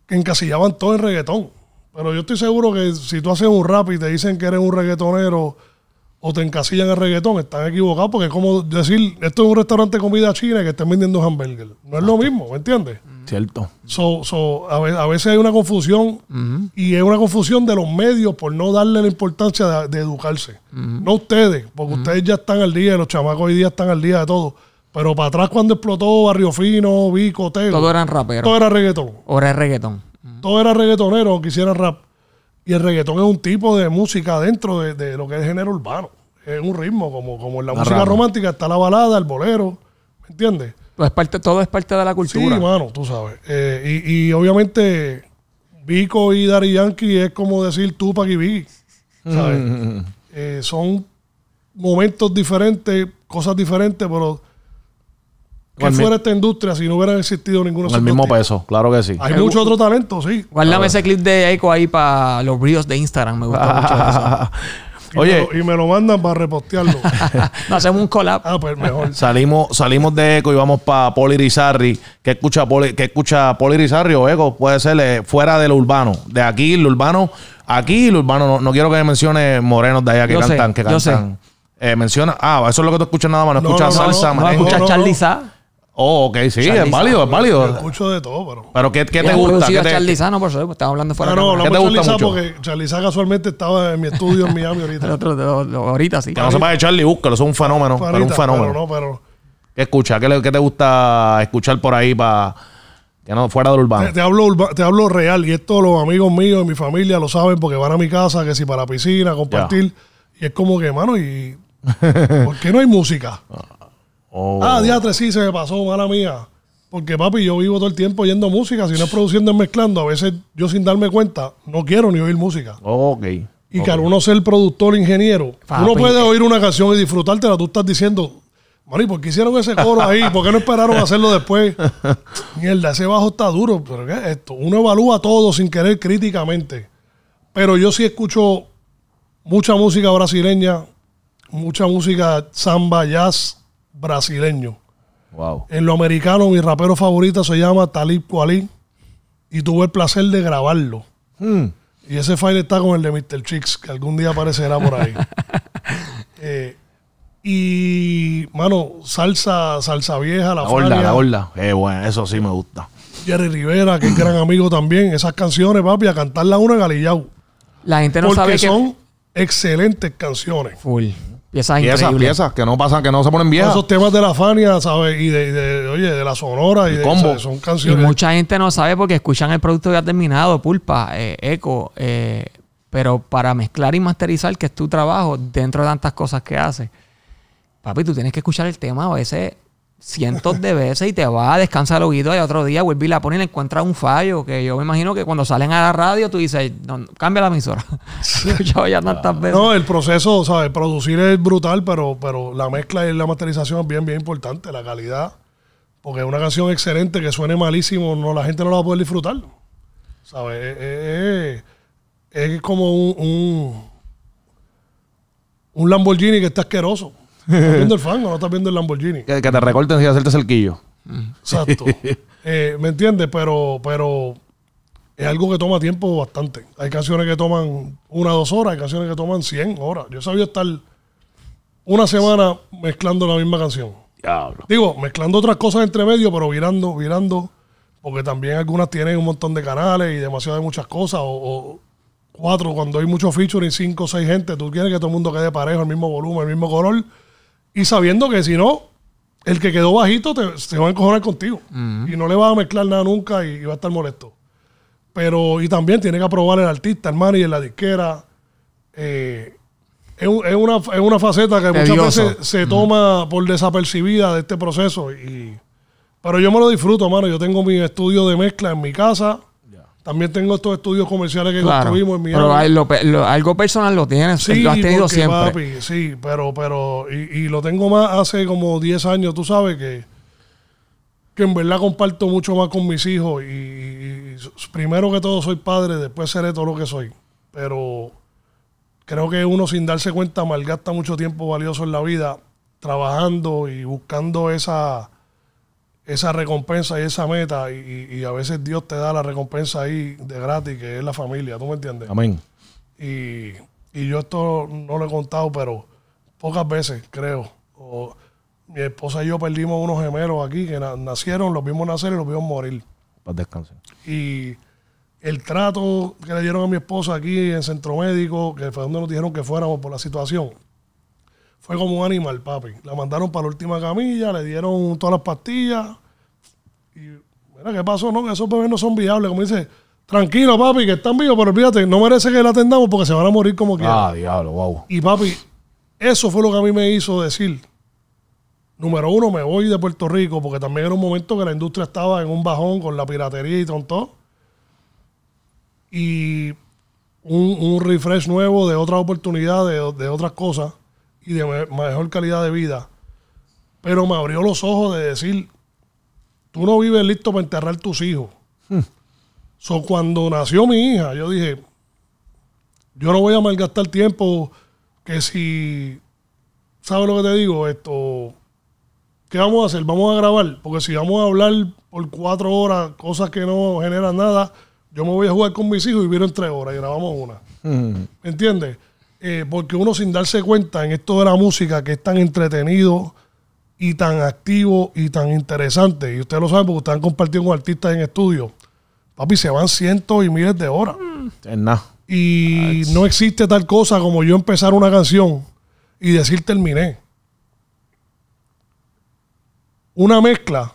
Speaker 2: que encasillaban todo el reggaetón. Pero yo estoy seguro que si tú haces un rap y te dicen que eres un reggaetonero o te encasillan el reggaetón, están equivocados porque es como decir, esto es un restaurante de comida china que estén vendiendo hamburguesas. No es lo mismo, ¿me entiendes? Cierto. a, veces hay una confusión y es una confusión de los medios por no darle la importancia de, educarse. No ustedes, porque ustedes ya están al día, los chamacos hoy día están al día de todo. Pero para atrás cuando explotó Barrio Fino, Vico, Teo. Todo eran raperos. Todo era reggaetón.
Speaker 1: Ahora reggaetón.
Speaker 2: Todo era reggaetonero o quisiera rap. Y el reggaetón es un tipo de música dentro de, lo que es género urbano. Es un ritmo, como, como en la, música romántica está la balada, el bolero, ¿me entiendes? Pues todo es parte, de la cultura. Sí, mano, tú sabes. Eh, y, obviamente, Vico y Dari Yankee es como decir Tupac y Biggie. ¿sabes? Mm. Eh, son momentos diferentes, cosas diferentes, pero que fuera esta industria si no hubiera existido ninguno. El mismo
Speaker 3: peso, claro que sí.
Speaker 2: Hay mucho otro talento, sí.
Speaker 1: Guárdame ese clip de Eco ahí para los bríos de Instagram. Me gusta mucho Oye. y me lo mandan para repostearlo. hacemos un collab. Ah, pues mejor.
Speaker 3: salimos, salimos de Eco y vamos para Polirizarri. ¿Qué escucha Poli, escucha o Eco? Puede ser eh, fuera de lo urbano. De aquí, lo urbano. Aquí, lo urbano. No, quiero que mencione morenos de allá que cantan, que cantan. Eh, menciona. Ah, eso es lo que tú escuchas nada más. No, escuchas salsa, No, escuchas Oh, ok, sí, es válido, es válido. escucho
Speaker 1: de todo, pero. Pero ¿qué, qué te gusta? ¿Qué te... Charlizano, por porque estamos hablando fuera. Ah,
Speaker 3: no, no, no, no te porque
Speaker 2: casualmente estaba en mi estudio en Miami ahorita.
Speaker 3: ahorita sí. Que no sepas de Charlie, búscalo, es un fenómeno. es un fenómeno. Pero no, pero... ¿Qué escucha? ¿Qué, te gusta escuchar por ahí para. Que no, fuera del urbano. Te,
Speaker 2: hablo te hablo real, y esto los amigos míos y mi familia lo saben porque van a mi casa, que si para la piscina, compartir. Y es como que, mano, y. ¿Por qué no hay música? Oh. ah, Ah, diatre, sí, se me pasó, mala mía. Porque, papi, yo vivo todo el tiempo oyendo música. Si no es produciendo, mezclando. A veces yo, sin darme cuenta, no quiero ni oír música.
Speaker 3: Oh, ok. Y que
Speaker 2: al uno ser productor, ingeniero, uno puede oír una canción y disfrutártela. Tú estás diciendo, Mari, ¿por qué hicieron ese coro ahí? ¿Por qué no esperaron hacerlo después? Mierda, ese bajo está duro. ¿Pero qué es esto? Uno evalúa todo sin querer críticamente. Pero yo sí escucho mucha música brasileña, mucha música samba, jazz, brasileño. En lo americano, mi rapero favorito se llama Talib Kuali y tuve el placer de grabarlo. Hmm. Y ese file está con el de Mr. Chicks, que algún día aparecerá por ahí. Eh, y, mano, salsa, salsa vieja, la, hola Hola,
Speaker 3: la eh, eso sí me gusta.
Speaker 2: Jerry Rivera, que es gran amigo también. Esas canciones, papi, a cantarla una galillau. La gente no sabe que... son excelentes canciones. Full. Piezas, increíbles. Piezas que no pasan, que no se ponen viejas. esos temas de la Fania, ¿sabes? Y de, oye, de la Sonora. Y, de, combo. Son canciones. Y
Speaker 1: mucha gente no sabe porque escuchan el producto ya terminado, Pulpa, eh, Eco. Eh, pero para mezclar y masterizar, que es tu trabajo, dentro de tantas cosas que haces, papi, tú tienes que escuchar el tema a veces cientos de veces y te va a descansar el oído y otro día vuelve y la pone y le encuentra un fallo que yo me imagino que cuando salen a la radio tú dices cambia la emisora no
Speaker 2: el proceso sabes producir es brutal pero pero la mezcla y la masterización es bien bien importante la calidad porque una canción excelente que suene malísimo no la gente no la va a poder disfrutar eh, eh, eh, es, como un un Lamborghini que está asqueroso
Speaker 3: ¿Estás viendo el fango
Speaker 2: no estás viendo el Lamborghini? Que, te recorten
Speaker 3: sin hacerte cerquillo. Exacto.
Speaker 2: Eh, ¿Me entiendes? Pero, pero es algo que toma tiempo bastante. Hay canciones que toman una, dos horas, hay canciones que toman 100 horas. Yo sabía estar una semana mezclando la misma canción. Diablo. Digo, mezclando otras cosas entre medio, pero virando, virando, porque también algunas tienen un montón de canales y demasiadas de muchas cosas, o, cuatro, cuando hay mucho y cinco o seis gente, tú quieres que todo el mundo quede parejo, el mismo volumen, el mismo color, y sabiendo que si no, el que quedó bajito se va a encojonar contigo y no le va a mezclar nada nunca y, va a estar molesto. Pero, y también tiene que aprobar el artista, el en la disquera. Eh, es, una, faceta que muchas veces se toma por desapercibida de este proceso. Y, pero yo me lo disfruto, mano. Yo tengo mi estudio de mezcla en mi casa también tengo estos estudios comerciales que construimos en mi
Speaker 1: Pero algo personal lo tienes, sí, lo has tenido siempre.
Speaker 2: sí, pero, pero, y, lo tengo más hace como 10 años, tú sabes que, que en verdad comparto mucho más con mis hijos. y, primero que todo soy padre, después seré todo lo que soy. Pero creo que uno sin darse cuenta malgasta mucho tiempo valioso en la vida trabajando y buscando esa esa recompensa y esa meta, y, a veces Dios te da la recompensa ahí de gratis, que es la familia, ¿tú me entiendes? Amén. Y, yo esto no lo he contado, pero pocas veces, creo. mi esposa y yo perdimos unos gemelos aquí que nacieron, los vimos nacer y los vimos morir. Para descansar. Y el trato que le dieron a mi esposa aquí en Centro Médico, que fue donde nos dijeron que fuéramos por la situación, fue como un animal, papi. La mandaron para la última camilla, le dieron todas las pastillas. Y, mira, ¿qué pasó? No, que esos bebés no son viables. Como dice, tranquilo, papi, que están vivos, pero olvídate, no merece que la atendamos porque se van a morir como ah, quieran. Ah,
Speaker 3: diablo, wow.
Speaker 2: Y, papi, eso fue lo que a mí me hizo decir, número uno, me voy de Puerto Rico, porque también era un momento que la industria estaba en un bajón con la piratería y todo. Y un, refresh nuevo de otra oportunidades, de, de, otras cosas y de mejor calidad de vida. Pero me abrió los ojos de decir, tú no vives listo para enterrar tus hijos. Hmm. cuando nació mi hija, yo dije, yo no voy a malgastar tiempo que si, ¿sabes lo que te digo? Esto, ¿qué vamos a hacer? Vamos a grabar, porque si vamos a hablar por cuatro horas cosas que no generan nada, yo me voy a jugar con mis hijos y viro en tres horas y grabamos una. ¿Me hmm. entiendes? Eh, porque uno sin darse cuenta en esto de la música que es tan entretenido y tan activo y tan interesante, y ustedes lo saben porque están compartiendo con artistas en estudio, papi, se van cientos y miles de horas. Mm. Y no existe tal cosa como yo empezar una canción y decir terminé. Una mezcla,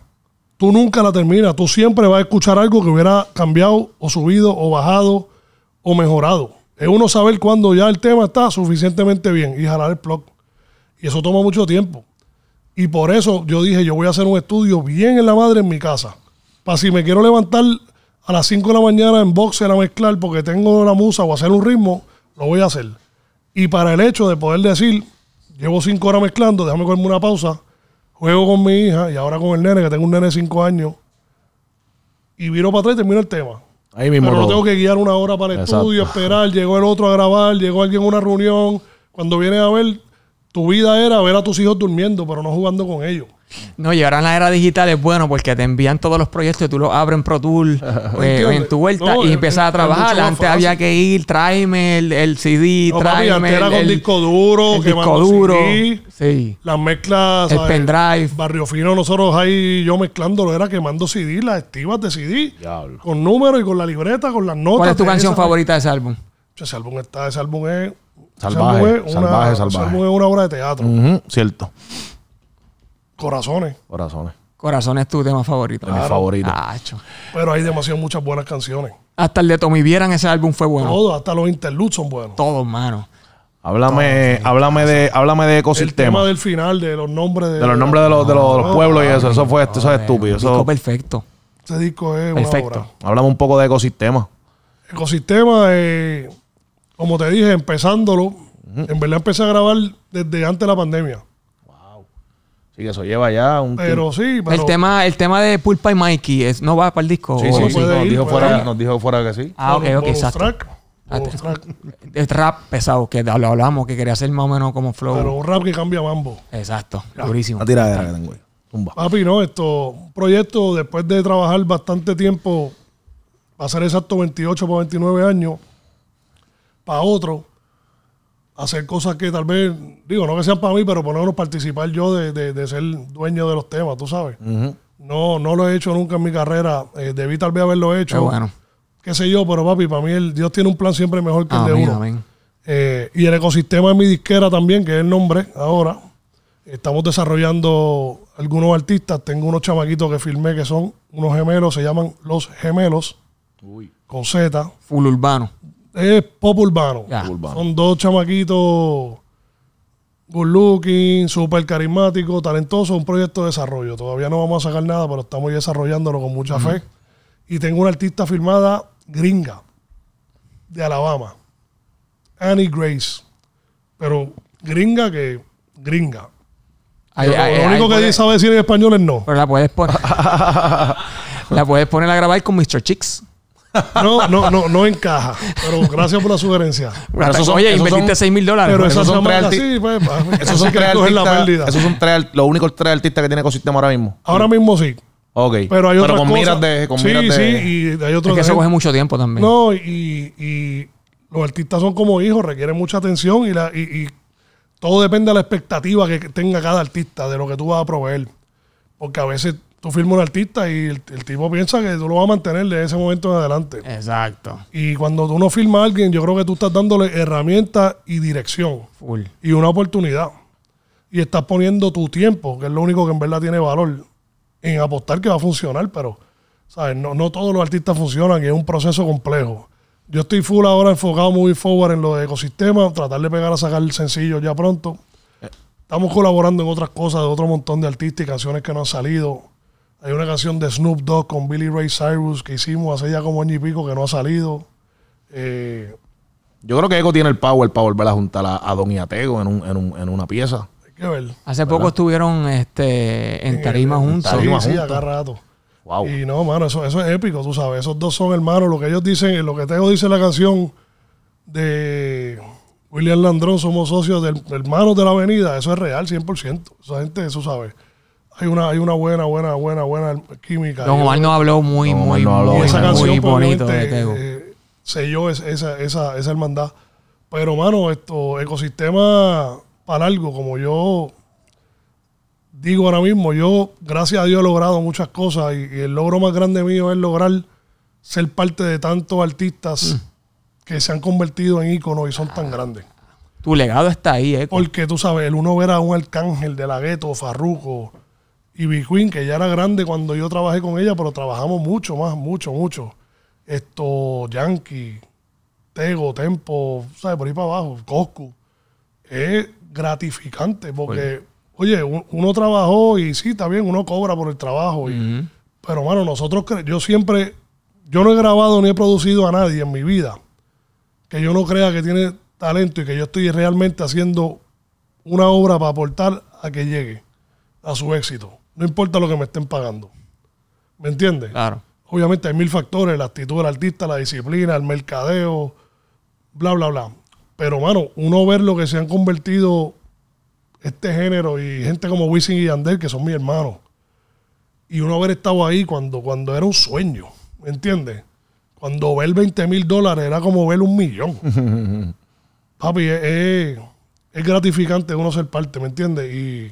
Speaker 2: tú nunca la terminas, tú siempre vas a escuchar algo que hubiera cambiado o subido o bajado o mejorado. Es uno saber cuándo ya el tema está suficientemente bien y jalar el plug Y eso toma mucho tiempo. Y por eso yo dije, yo voy a hacer un estudio bien en la madre en mi casa. Para si me quiero levantar a las 5 de la mañana en boxer a mezclar porque tengo la musa o hacer un ritmo, lo voy a hacer. Y para el hecho de poder decir, llevo 5 horas mezclando, déjame comerme una pausa, juego con mi hija y ahora con el nene, que tengo un nene de 5 años, y viro para atrás y termino el tema.
Speaker 3: Pero tengo
Speaker 2: que guiar una hora para el estudio, esperar. Llegó el otro a grabar, llegó alguien a una reunión. Cuando vienes a ver, tu vida era ver a tus hijos durmiendo, pero no jugando con ellos.
Speaker 1: No, y ahora en la era digital es bueno porque te envían todos los proyectos, y tú los abres en Pro Tool eh, en tu vuelta y empiezas a trabajar. Antes había que ir, tráeme el, CD, tráeme. el, era con disco duro, que disco duro. CD, sí.
Speaker 2: Las mezclas. El pendrive. Barrio Fino, nosotros ahí yo mezclándolo, era quemando CD, las estivas de CD. Con números y con la libreta, con las notas. ¿Cuál es tu canción favorita de ese álbum? Ese álbum está, ese álbum es.
Speaker 1: Salvaje, salvaje, salvaje.
Speaker 3: es una obra de teatro. cierto.
Speaker 2: Corazones.
Speaker 1: Corazones. corazones es tu tema favorito. Mi favorito.
Speaker 2: Pero hay demasiadas muchas buenas canciones.
Speaker 1: Hasta el de Tommy Vieran, ese álbum fue
Speaker 3: bueno. Todos, hasta los interludes son buenos. Todos, hermano. Háblame, de, ecosistema. El tema
Speaker 2: del final, de los nombres de, los nombres de los, de ah, pueblos y eso, eso fue, eso es estúpido. Eso, perfecto. Ese disco es perfecto.
Speaker 3: Háblame un poco de ecosistema.
Speaker 2: Ecosistema, eh, como te dije, empezándolo, en verdad empecé a grabar desde antes de la
Speaker 1: pandemia.
Speaker 3: Así que eso lleva ya un Pero sí, pero... El
Speaker 1: tema, el tema de Pulpa y Mikey es, no va para el disco. Sí, oh, sí, Nos, dijo
Speaker 3: fuera, que sí. Ah, ok, ok, exacto. Track.
Speaker 1: Ah, el rap pesado, que lo hablamos, que quería ser más o menos como flow. Pero un rap que
Speaker 2: cambia mambo.
Speaker 3: Exacto, durísimo. La tiradera que tengo yo.
Speaker 2: Papi, no, esto, un proyecto después de trabajar bastante tiempo, va a ser exacto 28 para 29 años, para otro, hacer cosas que tal vez, digo, no que sean para mí, pero por a participar yo de, ser dueño de los temas, tú sabes. No no lo he hecho nunca en mi carrera. Eh, debí tal vez haberlo hecho. Qué bueno. Qué sé yo, pero papi, para mí el, Dios tiene un plan siempre mejor que el de uno. Eh, y el ecosistema de mi disquera también, que es el nombre ahora. Estamos desarrollando algunos artistas. Tengo unos chamaquitos que filmé que son unos gemelos, se llaman Los Gemelos. Con Z. Full urbano es pop urbano. Son dos chamaquitos good looking, súper carismáticos, talentosos, un proyecto de desarrollo. Todavía no vamos a sacar nada, pero estamos desarrollándolo con mucha fe. Y tengo una artista firmada gringa de Alabama, Annie Grace, pero gringa que gringa. lo único que puede...
Speaker 1: sabe decir en español es no. Pero la puedes poner. la puedes poner a grabar con Mr. Chicks. No, no, no, no encaja.
Speaker 2: Pero gracias por la sugerencia. son, oye, invertiste 6 mil dólares. Pero esos, son tres artistas. esos son tres artistas. Esos son
Speaker 3: los únicos tres artistas que tiene Ecosistema ahora mismo. Ahora mismo sí. Ok.
Speaker 2: Pero hay otras con miras de. sí, sí, y hay otros. Es que se coge mucho tiempo también. No,
Speaker 4: y,
Speaker 2: y los artistas son como hijos, requieren mucha atención y, la, y, y todo depende de la expectativa que tenga cada artista, de lo que tú vas a proveer. Porque a veces tú firmas un artista y el, tipo piensa que tú lo vas a mantener de ese momento en adelante.
Speaker 1: Exacto.
Speaker 2: Y cuando tú no firmas a alguien, yo creo que tú estás dándole herramientas y dirección. Full. Y una oportunidad. Y estás poniendo tu tiempo, que es lo único que en verdad tiene valor, en apostar que va a funcionar, pero ¿sabes? No, todos los artistas funcionan y es un proceso complejo. Yo estoy full ahora enfocado muy forward en lo de ecosistema, tratar de pegar a sacar el sencillo ya pronto. Eh. Estamos colaborando en otras cosas de otro montón de artistas y canciones que no han salido hay una canción de Snoop Dogg con Billy Ray Cyrus que hicimos hace ya como año y pico que no ha salido.
Speaker 3: Eh, Yo creo que Ego tiene el power para volver a juntar a, a Don y a Tego en, un, en, un, en una pieza.
Speaker 2: Hay ver.
Speaker 1: Hace poco estuvieron este, en Tarima juntos. sí, Acá
Speaker 2: rato. Wow. Y no, mano, eso, eso es épico, tú sabes. Esos dos son hermanos. Lo que ellos dicen, lo que Tego dice en la canción de William Landrón, somos socios del hermanos de la avenida. Eso es real, 100%. Esa gente, eso sabe. Hay una, hay una buena, buena, buena, buena química.
Speaker 1: Don Omar nos habló muy, muy, esa canción, muy bonito. Eh,
Speaker 2: selló esa, hermandad. Pero, mano, esto, ecosistema para algo, como yo digo ahora mismo, yo, gracias a Dios, he logrado muchas cosas y, el logro más grande mío es lograr ser parte de tantos artistas mm. que se han convertido en íconos y son tan ah. grandes. Tu legado está ahí, ¿eh? Porque tú sabes, el uno era un arcángel de la gueto, Farruco, y Big Queen, que ya era grande cuando yo trabajé con ella, pero trabajamos mucho más, mucho, mucho. Esto, Yankee, Tego, Tempo, ¿sabes? Por ahí para abajo, Coscu. Es gratificante porque, oye, uno trabajó y sí, está bien, uno cobra por el trabajo. Pero, bueno, nosotros, yo siempre, yo no he grabado ni he producido a nadie en mi vida que yo no crea que tiene talento y que yo estoy realmente haciendo una obra para aportar a que llegue a su éxito no importa lo que me estén pagando. ¿Me entiendes? Claro. Obviamente hay mil factores, la actitud del artista, la disciplina, el mercadeo, bla, bla, bla. Pero, mano, uno ver lo que se han convertido este género y gente como Wisin y Yandel, que son mis hermanos, y uno haber estado ahí cuando, cuando era un sueño, ¿me entiendes? Cuando ver 20 mil dólares era como ver un millón. Papi, es, es, gratificante uno ser parte, ¿me entiendes? Y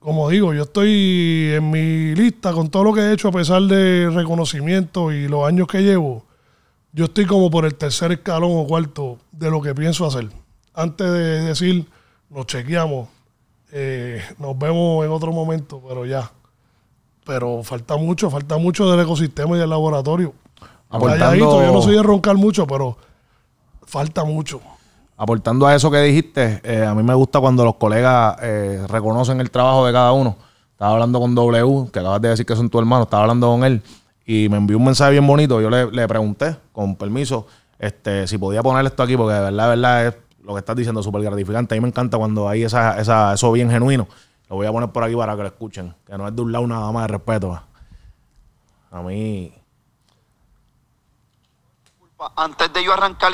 Speaker 2: como digo, yo estoy en mi lista con todo lo que he hecho a pesar de reconocimiento y los años que llevo. Yo estoy como por el tercer escalón o cuarto de lo que pienso hacer. Antes de decir, nos chequeamos, eh, nos vemos en otro momento, pero ya. Pero falta mucho, falta mucho del ecosistema y del laboratorio. Aportando... yo no soy de roncar mucho, pero falta mucho
Speaker 3: aportando a eso que dijiste, eh, a mí me gusta cuando los colegas eh, reconocen el trabajo de cada uno. Estaba hablando con W, que acabas de decir que son tu hermano, estaba hablando con él y me envió un mensaje bien bonito. Yo le, pregunté, con permiso, este, si podía poner esto aquí, porque de verdad, de verdad, es lo que estás diciendo súper gratificante. A mí me encanta cuando hay esa, eso bien genuino. Lo voy a poner por aquí para que lo escuchen, que no es de un lado nada más de respeto. A mí...
Speaker 1: Antes de yo arrancar...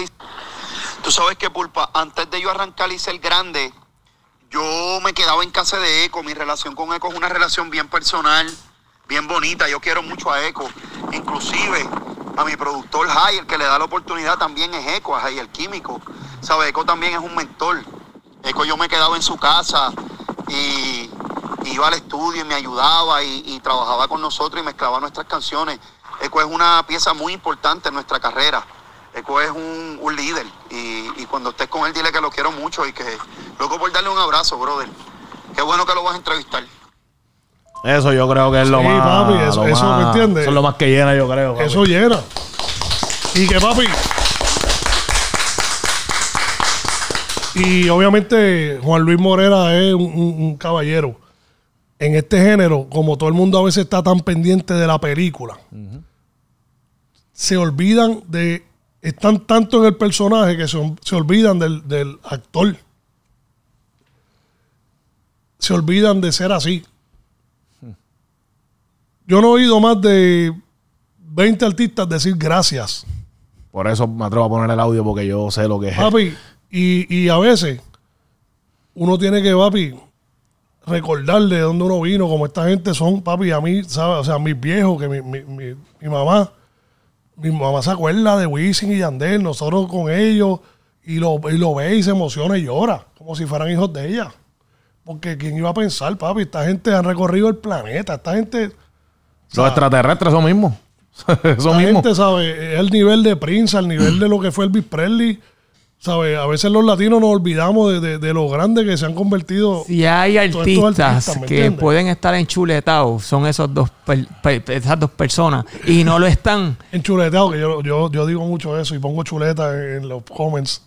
Speaker 1: Tú sabes que, Pulpa, antes de yo arrancar y ser grande, yo me quedaba en casa de Eco. Mi relación con Eco es una relación bien personal, bien bonita. Yo quiero mucho a Eco. Inclusive a mi productor Jai, el que le da la oportunidad también es Eco, a Jai, el químico. sabes, Eco también es un mentor. Eco yo me quedaba en su casa y, iba al estudio y me ayudaba y, y trabajaba con nosotros y mezclaba nuestras canciones. Eco es una pieza muy importante en nuestra carrera. Eco es un, líder y, cuando estés con él dile que lo quiero mucho y que loco por darle un abrazo, brother. Qué bueno que lo vas a
Speaker 3: entrevistar. Eso yo creo que es lo sí, más. papi, eso, ¿me entiendes? Eso es lo más que llena, yo creo.
Speaker 2: Eso llena. Y que, papi. Y obviamente Juan Luis Morera es un, caballero. En este género, como todo el mundo a veces está tan pendiente de la película, se olvidan de están tanto en el personaje que se, olvidan del, actor. Se olvidan de ser así. Yo no he oído más de 20 artistas decir gracias.
Speaker 3: Por eso me atrevo a poner el audio porque yo sé lo que es.
Speaker 2: Papi, y, y a veces uno tiene que, papi, recordarle de dónde uno vino, como esta gente son, papi, a mí, ¿sabes? O sea, mis viejos, que mi, mi, mi mamá, mi mamá se acuerda de Wisin y Yandel, nosotros con ellos, y lo, y lo ve y se emociona y llora, como si fueran hijos de ella. Porque quién iba a pensar, papi, esta gente ha recorrido el planeta, esta gente... Los
Speaker 3: extraterrestres eso mismo. son gente,
Speaker 2: sabe, el nivel de Prince, el nivel de lo que fue Elvis Presley, ¿Sabes? A veces los latinos nos olvidamos de, de, de, lo grande que se han convertido. Si hay artistas, que
Speaker 1: pueden estar enchuletados, son esos dos esas dos personas y no lo
Speaker 2: están. enchuletados, que yo, yo, digo mucho eso y pongo chuleta en los comments.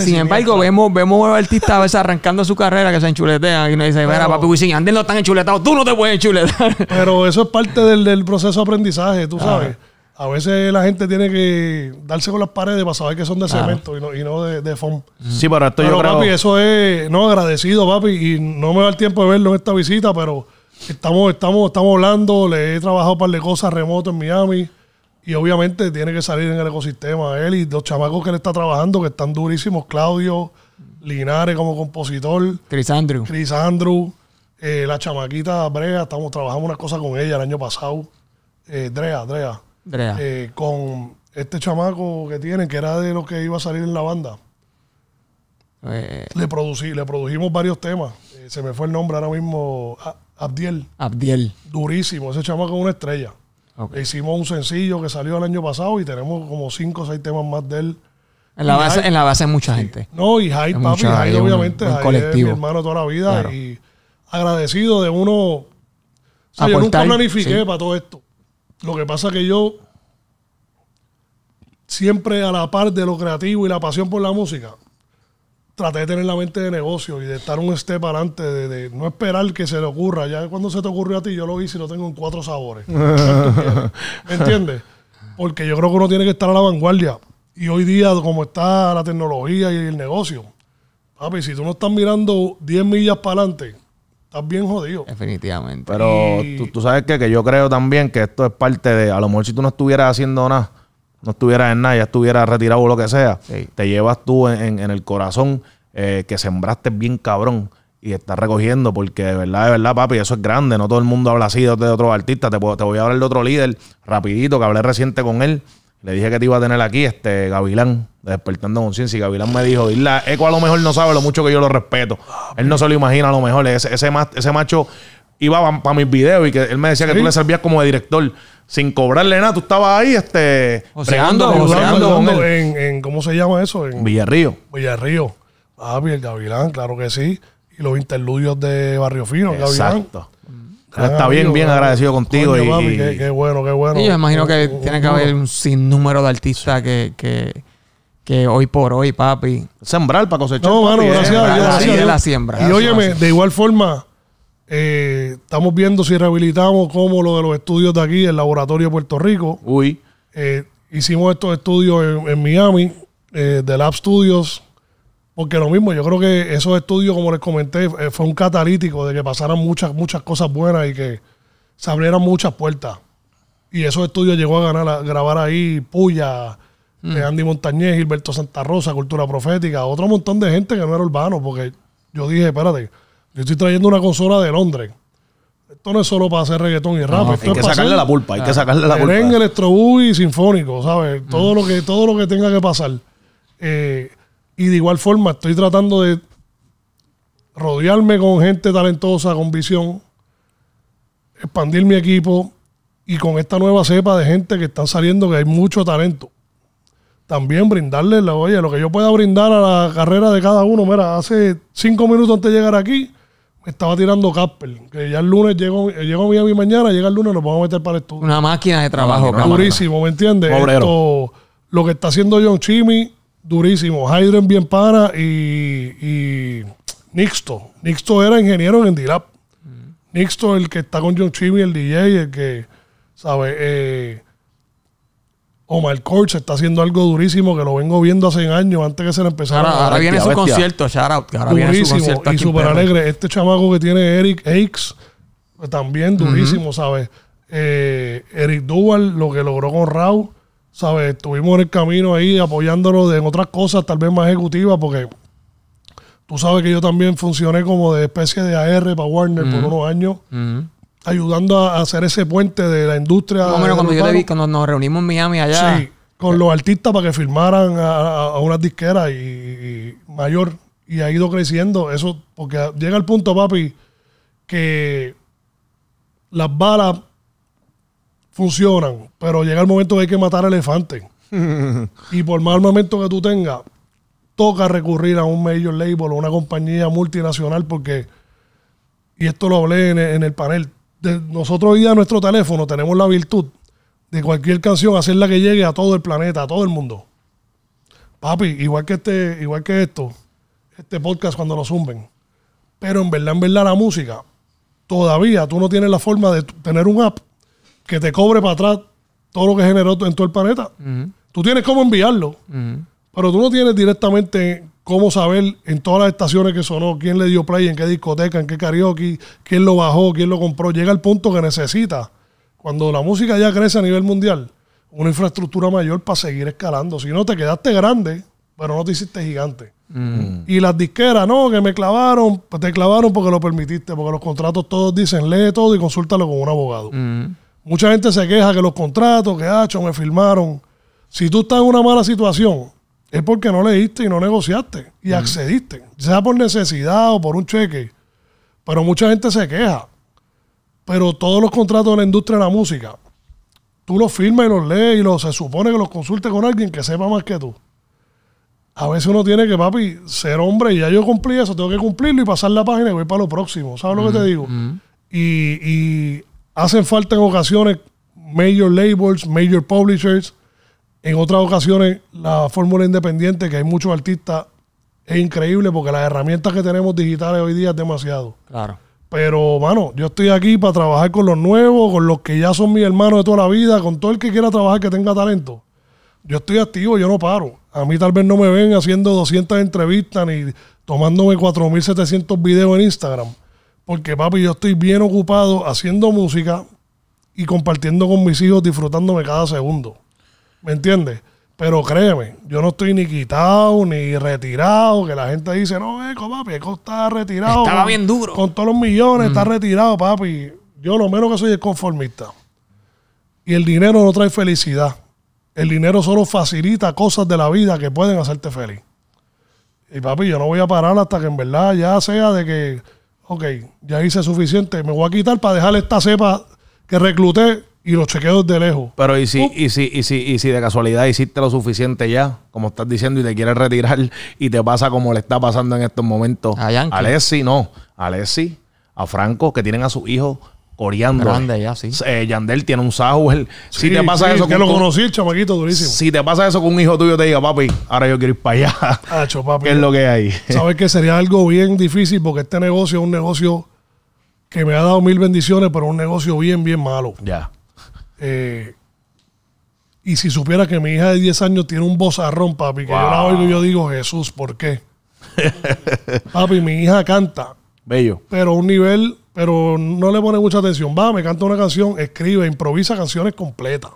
Speaker 2: Sin embargo, vemos,
Speaker 1: vemos artistas a veces arrancando su carrera que se enchuletean y nos dicen, mira, papi Wisin, anden, no están enchuletados, tú no te puedes enchuletar. pero eso es parte del, proceso
Speaker 2: de aprendizaje, tú ah. sabes a veces la gente tiene que darse con las paredes para saber que son de cemento y no, y no de, de, foam.
Speaker 3: Sí, pero esto pero, papi, eso
Speaker 2: es, no, agradecido, papi, y no me da el tiempo de verlo en esta visita, pero estamos, estamos, estamos hablando, le he trabajado para par de cosas remoto en Miami, y obviamente tiene que salir en el ecosistema él y los chamacos que le está trabajando, que están durísimos, Claudio, Linares como compositor. Chris Andrew. Andrew. Eh, la chamaquita Brea, estamos trabajando una cosa con ella el año pasado. Eh, Drea, Drea. Eh, con este chamaco que tiene, que era de lo que iba a salir en la banda. Eh, le, le produjimos varios temas. Eh, se me fue el nombre ahora mismo. Abdiel. Abdiel. Durísimo. Ese chamaco es una estrella. Hicimos un sencillo que salió el año pasado y tenemos como cinco o seis temas más de él.
Speaker 1: En la, base, en la base mucha gente. No, y Jai, papi, obviamente, un, mi hermano
Speaker 2: toda la vida y agradecido de uno.
Speaker 1: yo nunca planifiqué para
Speaker 2: todo esto. Lo que pasa que yo siempre a la par de lo creativo y la pasión por la música, traté de tener la mente de negocio y de estar un step adelante, de, no esperar que se le ocurra. Ya cuando se te ocurrió a ti, yo lo hice y lo tengo en cuatro sabores. ¿Me entiendes? Porque yo creo que uno tiene que estar a la vanguardia. Y hoy día, como está la tecnología y el negocio, papi, si tú no estás mirando 10 millas para
Speaker 1: adelante, estás bien jodido. Definitivamente. Pero
Speaker 3: tú, sabes que yo creo también que esto es parte de, a lo mejor si tú no estuvieras haciendo nada, no estuvieras en nada, ya estuvieras retirado o lo que sea, te llevas tú en, el corazón eh, que sembraste bien cabrón y estás recogiendo, porque de verdad, de verdad, papi, eso es grande. No todo el mundo habla así de otros artistas. Te, te voy a hablar de otro líder, rapidito, que hablé reciente con él. Le dije que te iba a tener aquí, este Gavilán, Despertando Conciencia. Y Gavilán me dijo: la Eco a lo mejor no sabe lo mucho que yo lo respeto. Él no se lo imagina a lo mejor. Ese, ese, ese macho iba para mis videos y que él me decía que tú le servías como de director. Sin cobrarle nada, tú estabas ahí, este. Oseando,
Speaker 2: En, en, ¿Cómo se llama eso? En Villarrío. Villarrío. Ah, bien, Gavilán, claro que sí. Y los interludios de Barrio Fino, Exacto. Gavilán. Ah, está bien, bien agradecido contigo. qué, bueno, qué bueno. Y yo imagino que tiene que haber un
Speaker 1: sinnúmero de artistas que, que, hoy por hoy, papi. Sembrar para cosechar. No, bueno, gracias, gracias, la siembra. Y óyeme, de igual
Speaker 2: forma, eh, estamos viendo si rehabilitamos como lo de los estudios de aquí, el laboratorio de Puerto Rico. Uy. Eh, hicimos estos estudios en, Miami, eh, de Lab Studios. Porque lo mismo, yo creo que esos estudios, como les comenté, eh, fue un catalítico de que pasaran muchas, muchas cosas buenas y que se abrieran muchas puertas. Y esos estudios llegó a ganar, a grabar ahí Puya, eh, mm. Andy Montañez, Gilberto Santa Rosa, Cultura Profética, otro montón de gente que no era urbano, porque yo dije, espérate, yo estoy trayendo una consola de Londres. Esto no es solo para hacer reggaetón y rap. hay que sacarle la pulpa, hay que ah, sacarle la pulpa. electrobu y sinfónico, ¿sabes? Mm. Todo, lo que, todo lo que tenga que pasar. Eh, y de igual forma estoy tratando de rodearme con gente talentosa, con visión, expandir mi equipo y con esta nueva cepa de gente que están saliendo, que hay mucho talento. También brindarle la oye, lo que yo pueda brindar a la carrera de cada uno. Mira, hace cinco minutos antes de llegar aquí, me estaba tirando Casper, que ya el lunes llego, a mi mañana, llega el lunes, lo vamos a meter para el estudio. Una máquina
Speaker 1: de trabajo, Durísimo, ¿me entiendes?
Speaker 2: lo que está haciendo John Chimmy durísimo. Hydren bien para y, y, Nixto. Nixto era ingeniero en Dilap. Mm. Nixto, el que está con John Chimmy, el DJ, el que, ¿sabes? Eh, Omar Court está haciendo algo durísimo que lo vengo viendo hace años antes que se le empezara. Ahora, viene su concierto, shout durísimo y súper alegre. Este chamaco que tiene Eric Aix, también durísimo, ¿sabes? Eh, Eric Duval, lo que logró con Raúl ¿sabes? Estuvimos en el camino ahí apoyándolo en otras cosas, tal vez más ejecutivas, porque tú sabes que yo también funcioné como de especie de AR para Warner por unos años. ayudando a hacer ese puente de la industria. cuando yo le vi,
Speaker 1: cuando nos reunimos en Miami allá. Sí,
Speaker 2: con los artistas para que firmaran a, unas disqueras y, mayor. Y ha ido creciendo eso, porque llega el punto, papi, que las balas funcionan, pero llega el momento que hay que matar elefantes. y por más momento que tú tengas, toca recurrir a un major label o una compañía multinacional porque, y esto lo hablé en, el panel, de, nosotros hoy a nuestro teléfono tenemos la virtud de cualquier canción hacerla que llegue a todo el planeta, a todo el mundo. Papi, igual que este, igual que esto, este podcast cuando lo zumben. Pero en verdad, en verdad la música, todavía tú no tienes la forma de tener un app que te cobre para atrás todo lo que generó en todo el planeta. Tú tienes cómo enviarlo, pero tú no tienes directamente cómo saber en todas las estaciones que sonó, quién le dio play, en qué discoteca, en qué karaoke, quién lo bajó, quién lo compró. Llega el punto que necesita. Cuando la música ya crece a nivel mundial, una infraestructura mayor para seguir escalando. Si no, te quedaste grande, pero no te hiciste gigante. Mm. Y las disqueras, no, que me clavaron, pues te clavaron porque lo permitiste, porque los contratos todos dicen, lee todo y consúltalo con un abogado. Mm. Mucha gente se queja que los contratos que ha hecho me firmaron. Si tú estás en una mala situación, es porque no leíste y no negociaste y accediste, sea por necesidad o por un cheque. Pero mucha gente se queja. Pero todos los contratos de la industria de la música, tú los firmas y los lees y se supone que los consultes con alguien que sepa más que tú. A veces uno tiene que, papi, ser hombre y ya yo cumplí eso, tengo que cumplirlo y pasar la página y voy para lo próximo. ¿Sabes lo que te digo? y, y Hacen falta en ocasiones major labels, major publishers. En otras ocasiones, la fórmula independiente, que hay muchos artistas, es increíble porque las herramientas que tenemos digitales hoy día es demasiado. Claro. Pero, mano, yo estoy aquí para trabajar con los nuevos, con los que ya son mis hermanos de toda la vida, con todo el que quiera trabajar que tenga talento. Yo estoy activo, yo no paro. A mí tal vez no me ven haciendo 200 entrevistas ni tomándome 4.700 videos en Instagram. Porque, papi, yo estoy bien ocupado haciendo música y compartiendo con mis hijos, disfrutándome cada segundo. ¿Me entiendes? Pero créeme, yo no estoy ni quitado ni retirado, que la gente dice, no, Eco, papi, Eco está retirado. Estaba bien duro. Con todos los millones, está mm. retirado, papi. Yo lo menos que soy es conformista. Y el dinero no trae felicidad. El dinero solo facilita cosas de la vida que pueden hacerte feliz. Y papi, yo no voy a parar hasta que en verdad ya sea de que ok, ya hice suficiente, me voy a quitar para dejarle esta cepa que recluté y los chequeos
Speaker 3: de lejos. Pero y si, y si, y si, y si de casualidad hiciste lo suficiente ya, como estás diciendo, y te quieres retirar y te pasa como le está pasando en estos momentos. A, Alessi, no. A Alessi, a Franco, que tienen a sus hijos coreando. Grande ya, sí. Eh, Yandel tiene un Sahuel. si te pasa eso que lo conocí, el
Speaker 2: chamaquito, durísimo. Si
Speaker 3: te pasa eso con un hijo tuyo, te diga, papi, ahora yo quiero ir para allá. papi. ¿Qué es lo que hay? Sabes
Speaker 2: que sería algo bien difícil porque este negocio es un negocio que me ha dado mil bendiciones, pero un negocio bien, bien malo. Ya. Eh, y si supiera que mi hija de 10 años tiene un bozarrón, papi, que yo la oigo y yo digo, Jesús, ¿por qué? papi, mi hija canta. Bello. Pero a un nivel pero no le pone mucha atención. Va, me canta una canción, escribe, improvisa canciones completas.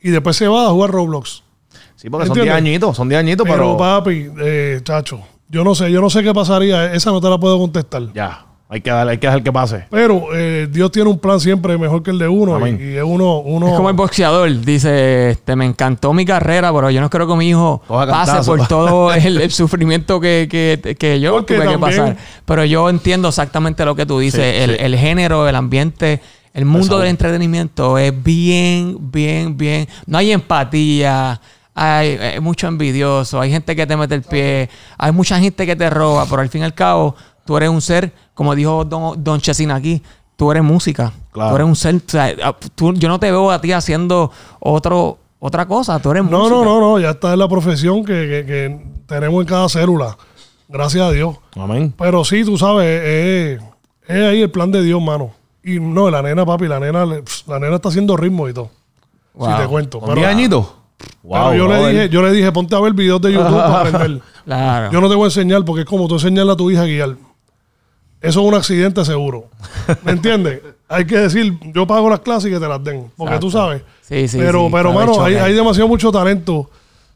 Speaker 2: Y después se va a jugar Roblox.
Speaker 3: Sí, porque son diez añitos, son 10 añitos, pero... pero
Speaker 2: papi, eh, chacho, yo no sé, yo no sé qué pasaría. Esa no te la puedo contestar. Ya.
Speaker 1: Hay que, darle, hay que dejar que pase.
Speaker 2: Pero eh, Dios tiene un plan siempre mejor que el de uno. Y, es uno, Es como el
Speaker 1: boxeador. Dice, este, me encantó mi carrera, pero yo no creo que mi hijo pase por todo el, sufrimiento que, yo tuve que pasar. Pero yo entiendo exactamente lo que tú dices. el, género, el ambiente... El mundo del entretenimiento es bien, bien, bien. No hay empatía. hay, mucho envidioso. Hay gente que te mete el pie. Hay mucha gente que te roba. Pero al fin y al cabo, Tú eres un ser, como dijo Don, Chesina aquí, tú eres música. Claro. Tú eres un ser. yo no te veo a ti haciendo otro, otra cosa. Tú eres música. No,
Speaker 2: no, no, ya está en la profesión que, tenemos en cada célula. Gracias a Dios. Amén. Pero sí, tú sabes, es, ahí el plan de Dios, mano. Y no, la nena, papi, la nena, la nena está haciendo ritmo y todo.
Speaker 1: Si te cuento. Pero,
Speaker 2: yo, le dije, yo le dije, ponte a ver videos de YouTube para aprender. Claro. Yo no te voy a enseñar porque es como tú enseñarle a tu hija a guiar. Eso es un accidente seguro. ¿Me entiendes? hay que decir, yo pago las clases y que te las den. Porque tú sabes.
Speaker 1: Sí, sí, pero, pero, mano, hay,
Speaker 2: demasiado mucho talento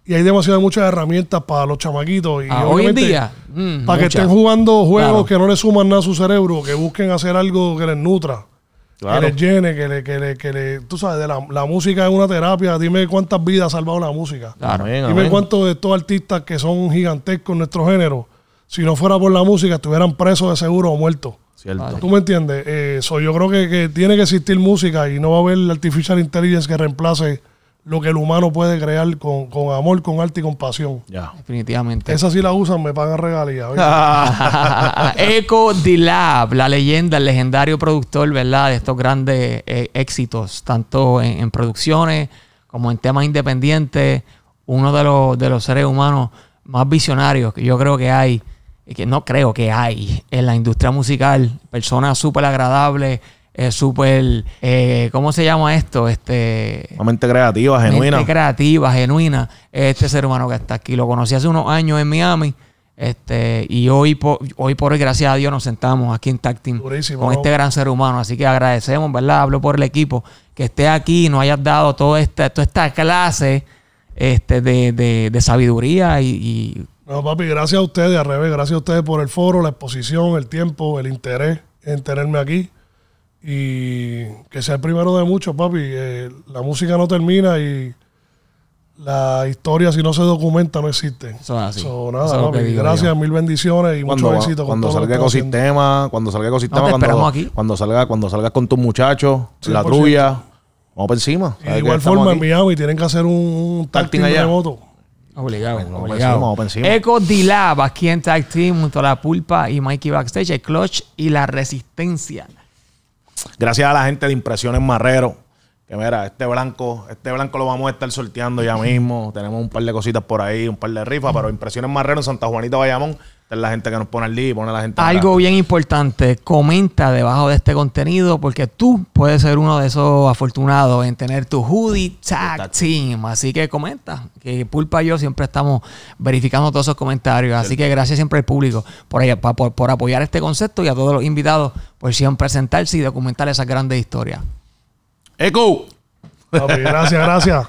Speaker 2: y hay demasiadas muchas herramientas para los chamaquitos. Y ah, hoy día.
Speaker 4: Mm, para que estén
Speaker 2: jugando juegos que no le suman nada a su cerebro, que busquen hacer algo que les nutra. Que les llene, que le, que le, que le, tú sabes, de la, música es una terapia. Dime cuántas vidas ha salvado la música.
Speaker 3: Claro, Dime
Speaker 2: cuántos de estos artistas que son gigantescos en nuestro género si no fuera por la música, estuvieran presos de seguro o muertos. Cierto. ¿Tú me entiendes? Eh, yo creo que, tiene que existir música y no va a haber artificial intelligence que reemplace lo que el humano puede crear con, amor, con arte y con pasión.
Speaker 1: Ya. Definitivamente. Esa
Speaker 2: sí la usan, me pagan regalías.
Speaker 1: Eco Dilab, la leyenda, el legendario productor, ¿verdad? De estos grandes eh, éxitos, tanto en, producciones como en temas independientes. Uno los, de los seres humanos más visionarios que yo creo que hay que no creo que hay en la industria musical, personas súper agradables, eh, súper, eh, ¿cómo se llama esto? Este,
Speaker 3: mente creativa, genuina. Mente
Speaker 1: creativa, genuina. Este ser humano que está aquí, lo conocí hace unos años en Miami. Este, y hoy por, hoy por gracias a Dios, nos sentamos aquí en Tacting con este gran ser humano. Así que agradecemos, ¿verdad? Hablo por el equipo que esté aquí y nos hayas dado toda esta, toda esta clase este, de, de, de sabiduría y
Speaker 2: no, papi, gracias a ustedes, al revés, gracias a ustedes por el foro, la exposición, el tiempo, el interés en tenerme aquí. Y que sea el primero de muchos, papi. Eh, la música no termina y la historia, si no se documenta, no existe.
Speaker 3: Eso así. nada, papi, gracias,
Speaker 2: mil bendiciones y mucho éxito. Cuando, con salga
Speaker 3: ecosistema, cuando salga ecosistema, cuando, cuando salga, cuando salgas con tus muchachos, la tuya. Vamos por encima. de
Speaker 2: igual forma en y tienen que hacer un, un de remoto. Obligado,
Speaker 1: obligado. Eco Dilab aquí en Tag Team junto a La Pulpa y Mikey Backstage, el Clutch y la Resistencia.
Speaker 3: Gracias a la gente de Impresiones Marrero que mira, este blanco, este blanco lo vamos a estar sorteando ya mismo. Tenemos un par de cositas por ahí, un par de rifas, pero Impresiones Marrero en Santa Juanita Bayamón. es la gente que nos pone el día pone la gente. Algo
Speaker 1: bien importante, comenta debajo de este contenido porque tú puedes ser uno de esos afortunados en tener tu hoodie tag team. Así que comenta, que Pulpa y yo siempre estamos verificando todos esos comentarios. Así que gracias siempre al público por, por, por apoyar este concepto y a todos los invitados por siempre presentarse y documentar esas grandes historias. Eco. gracias, gracias.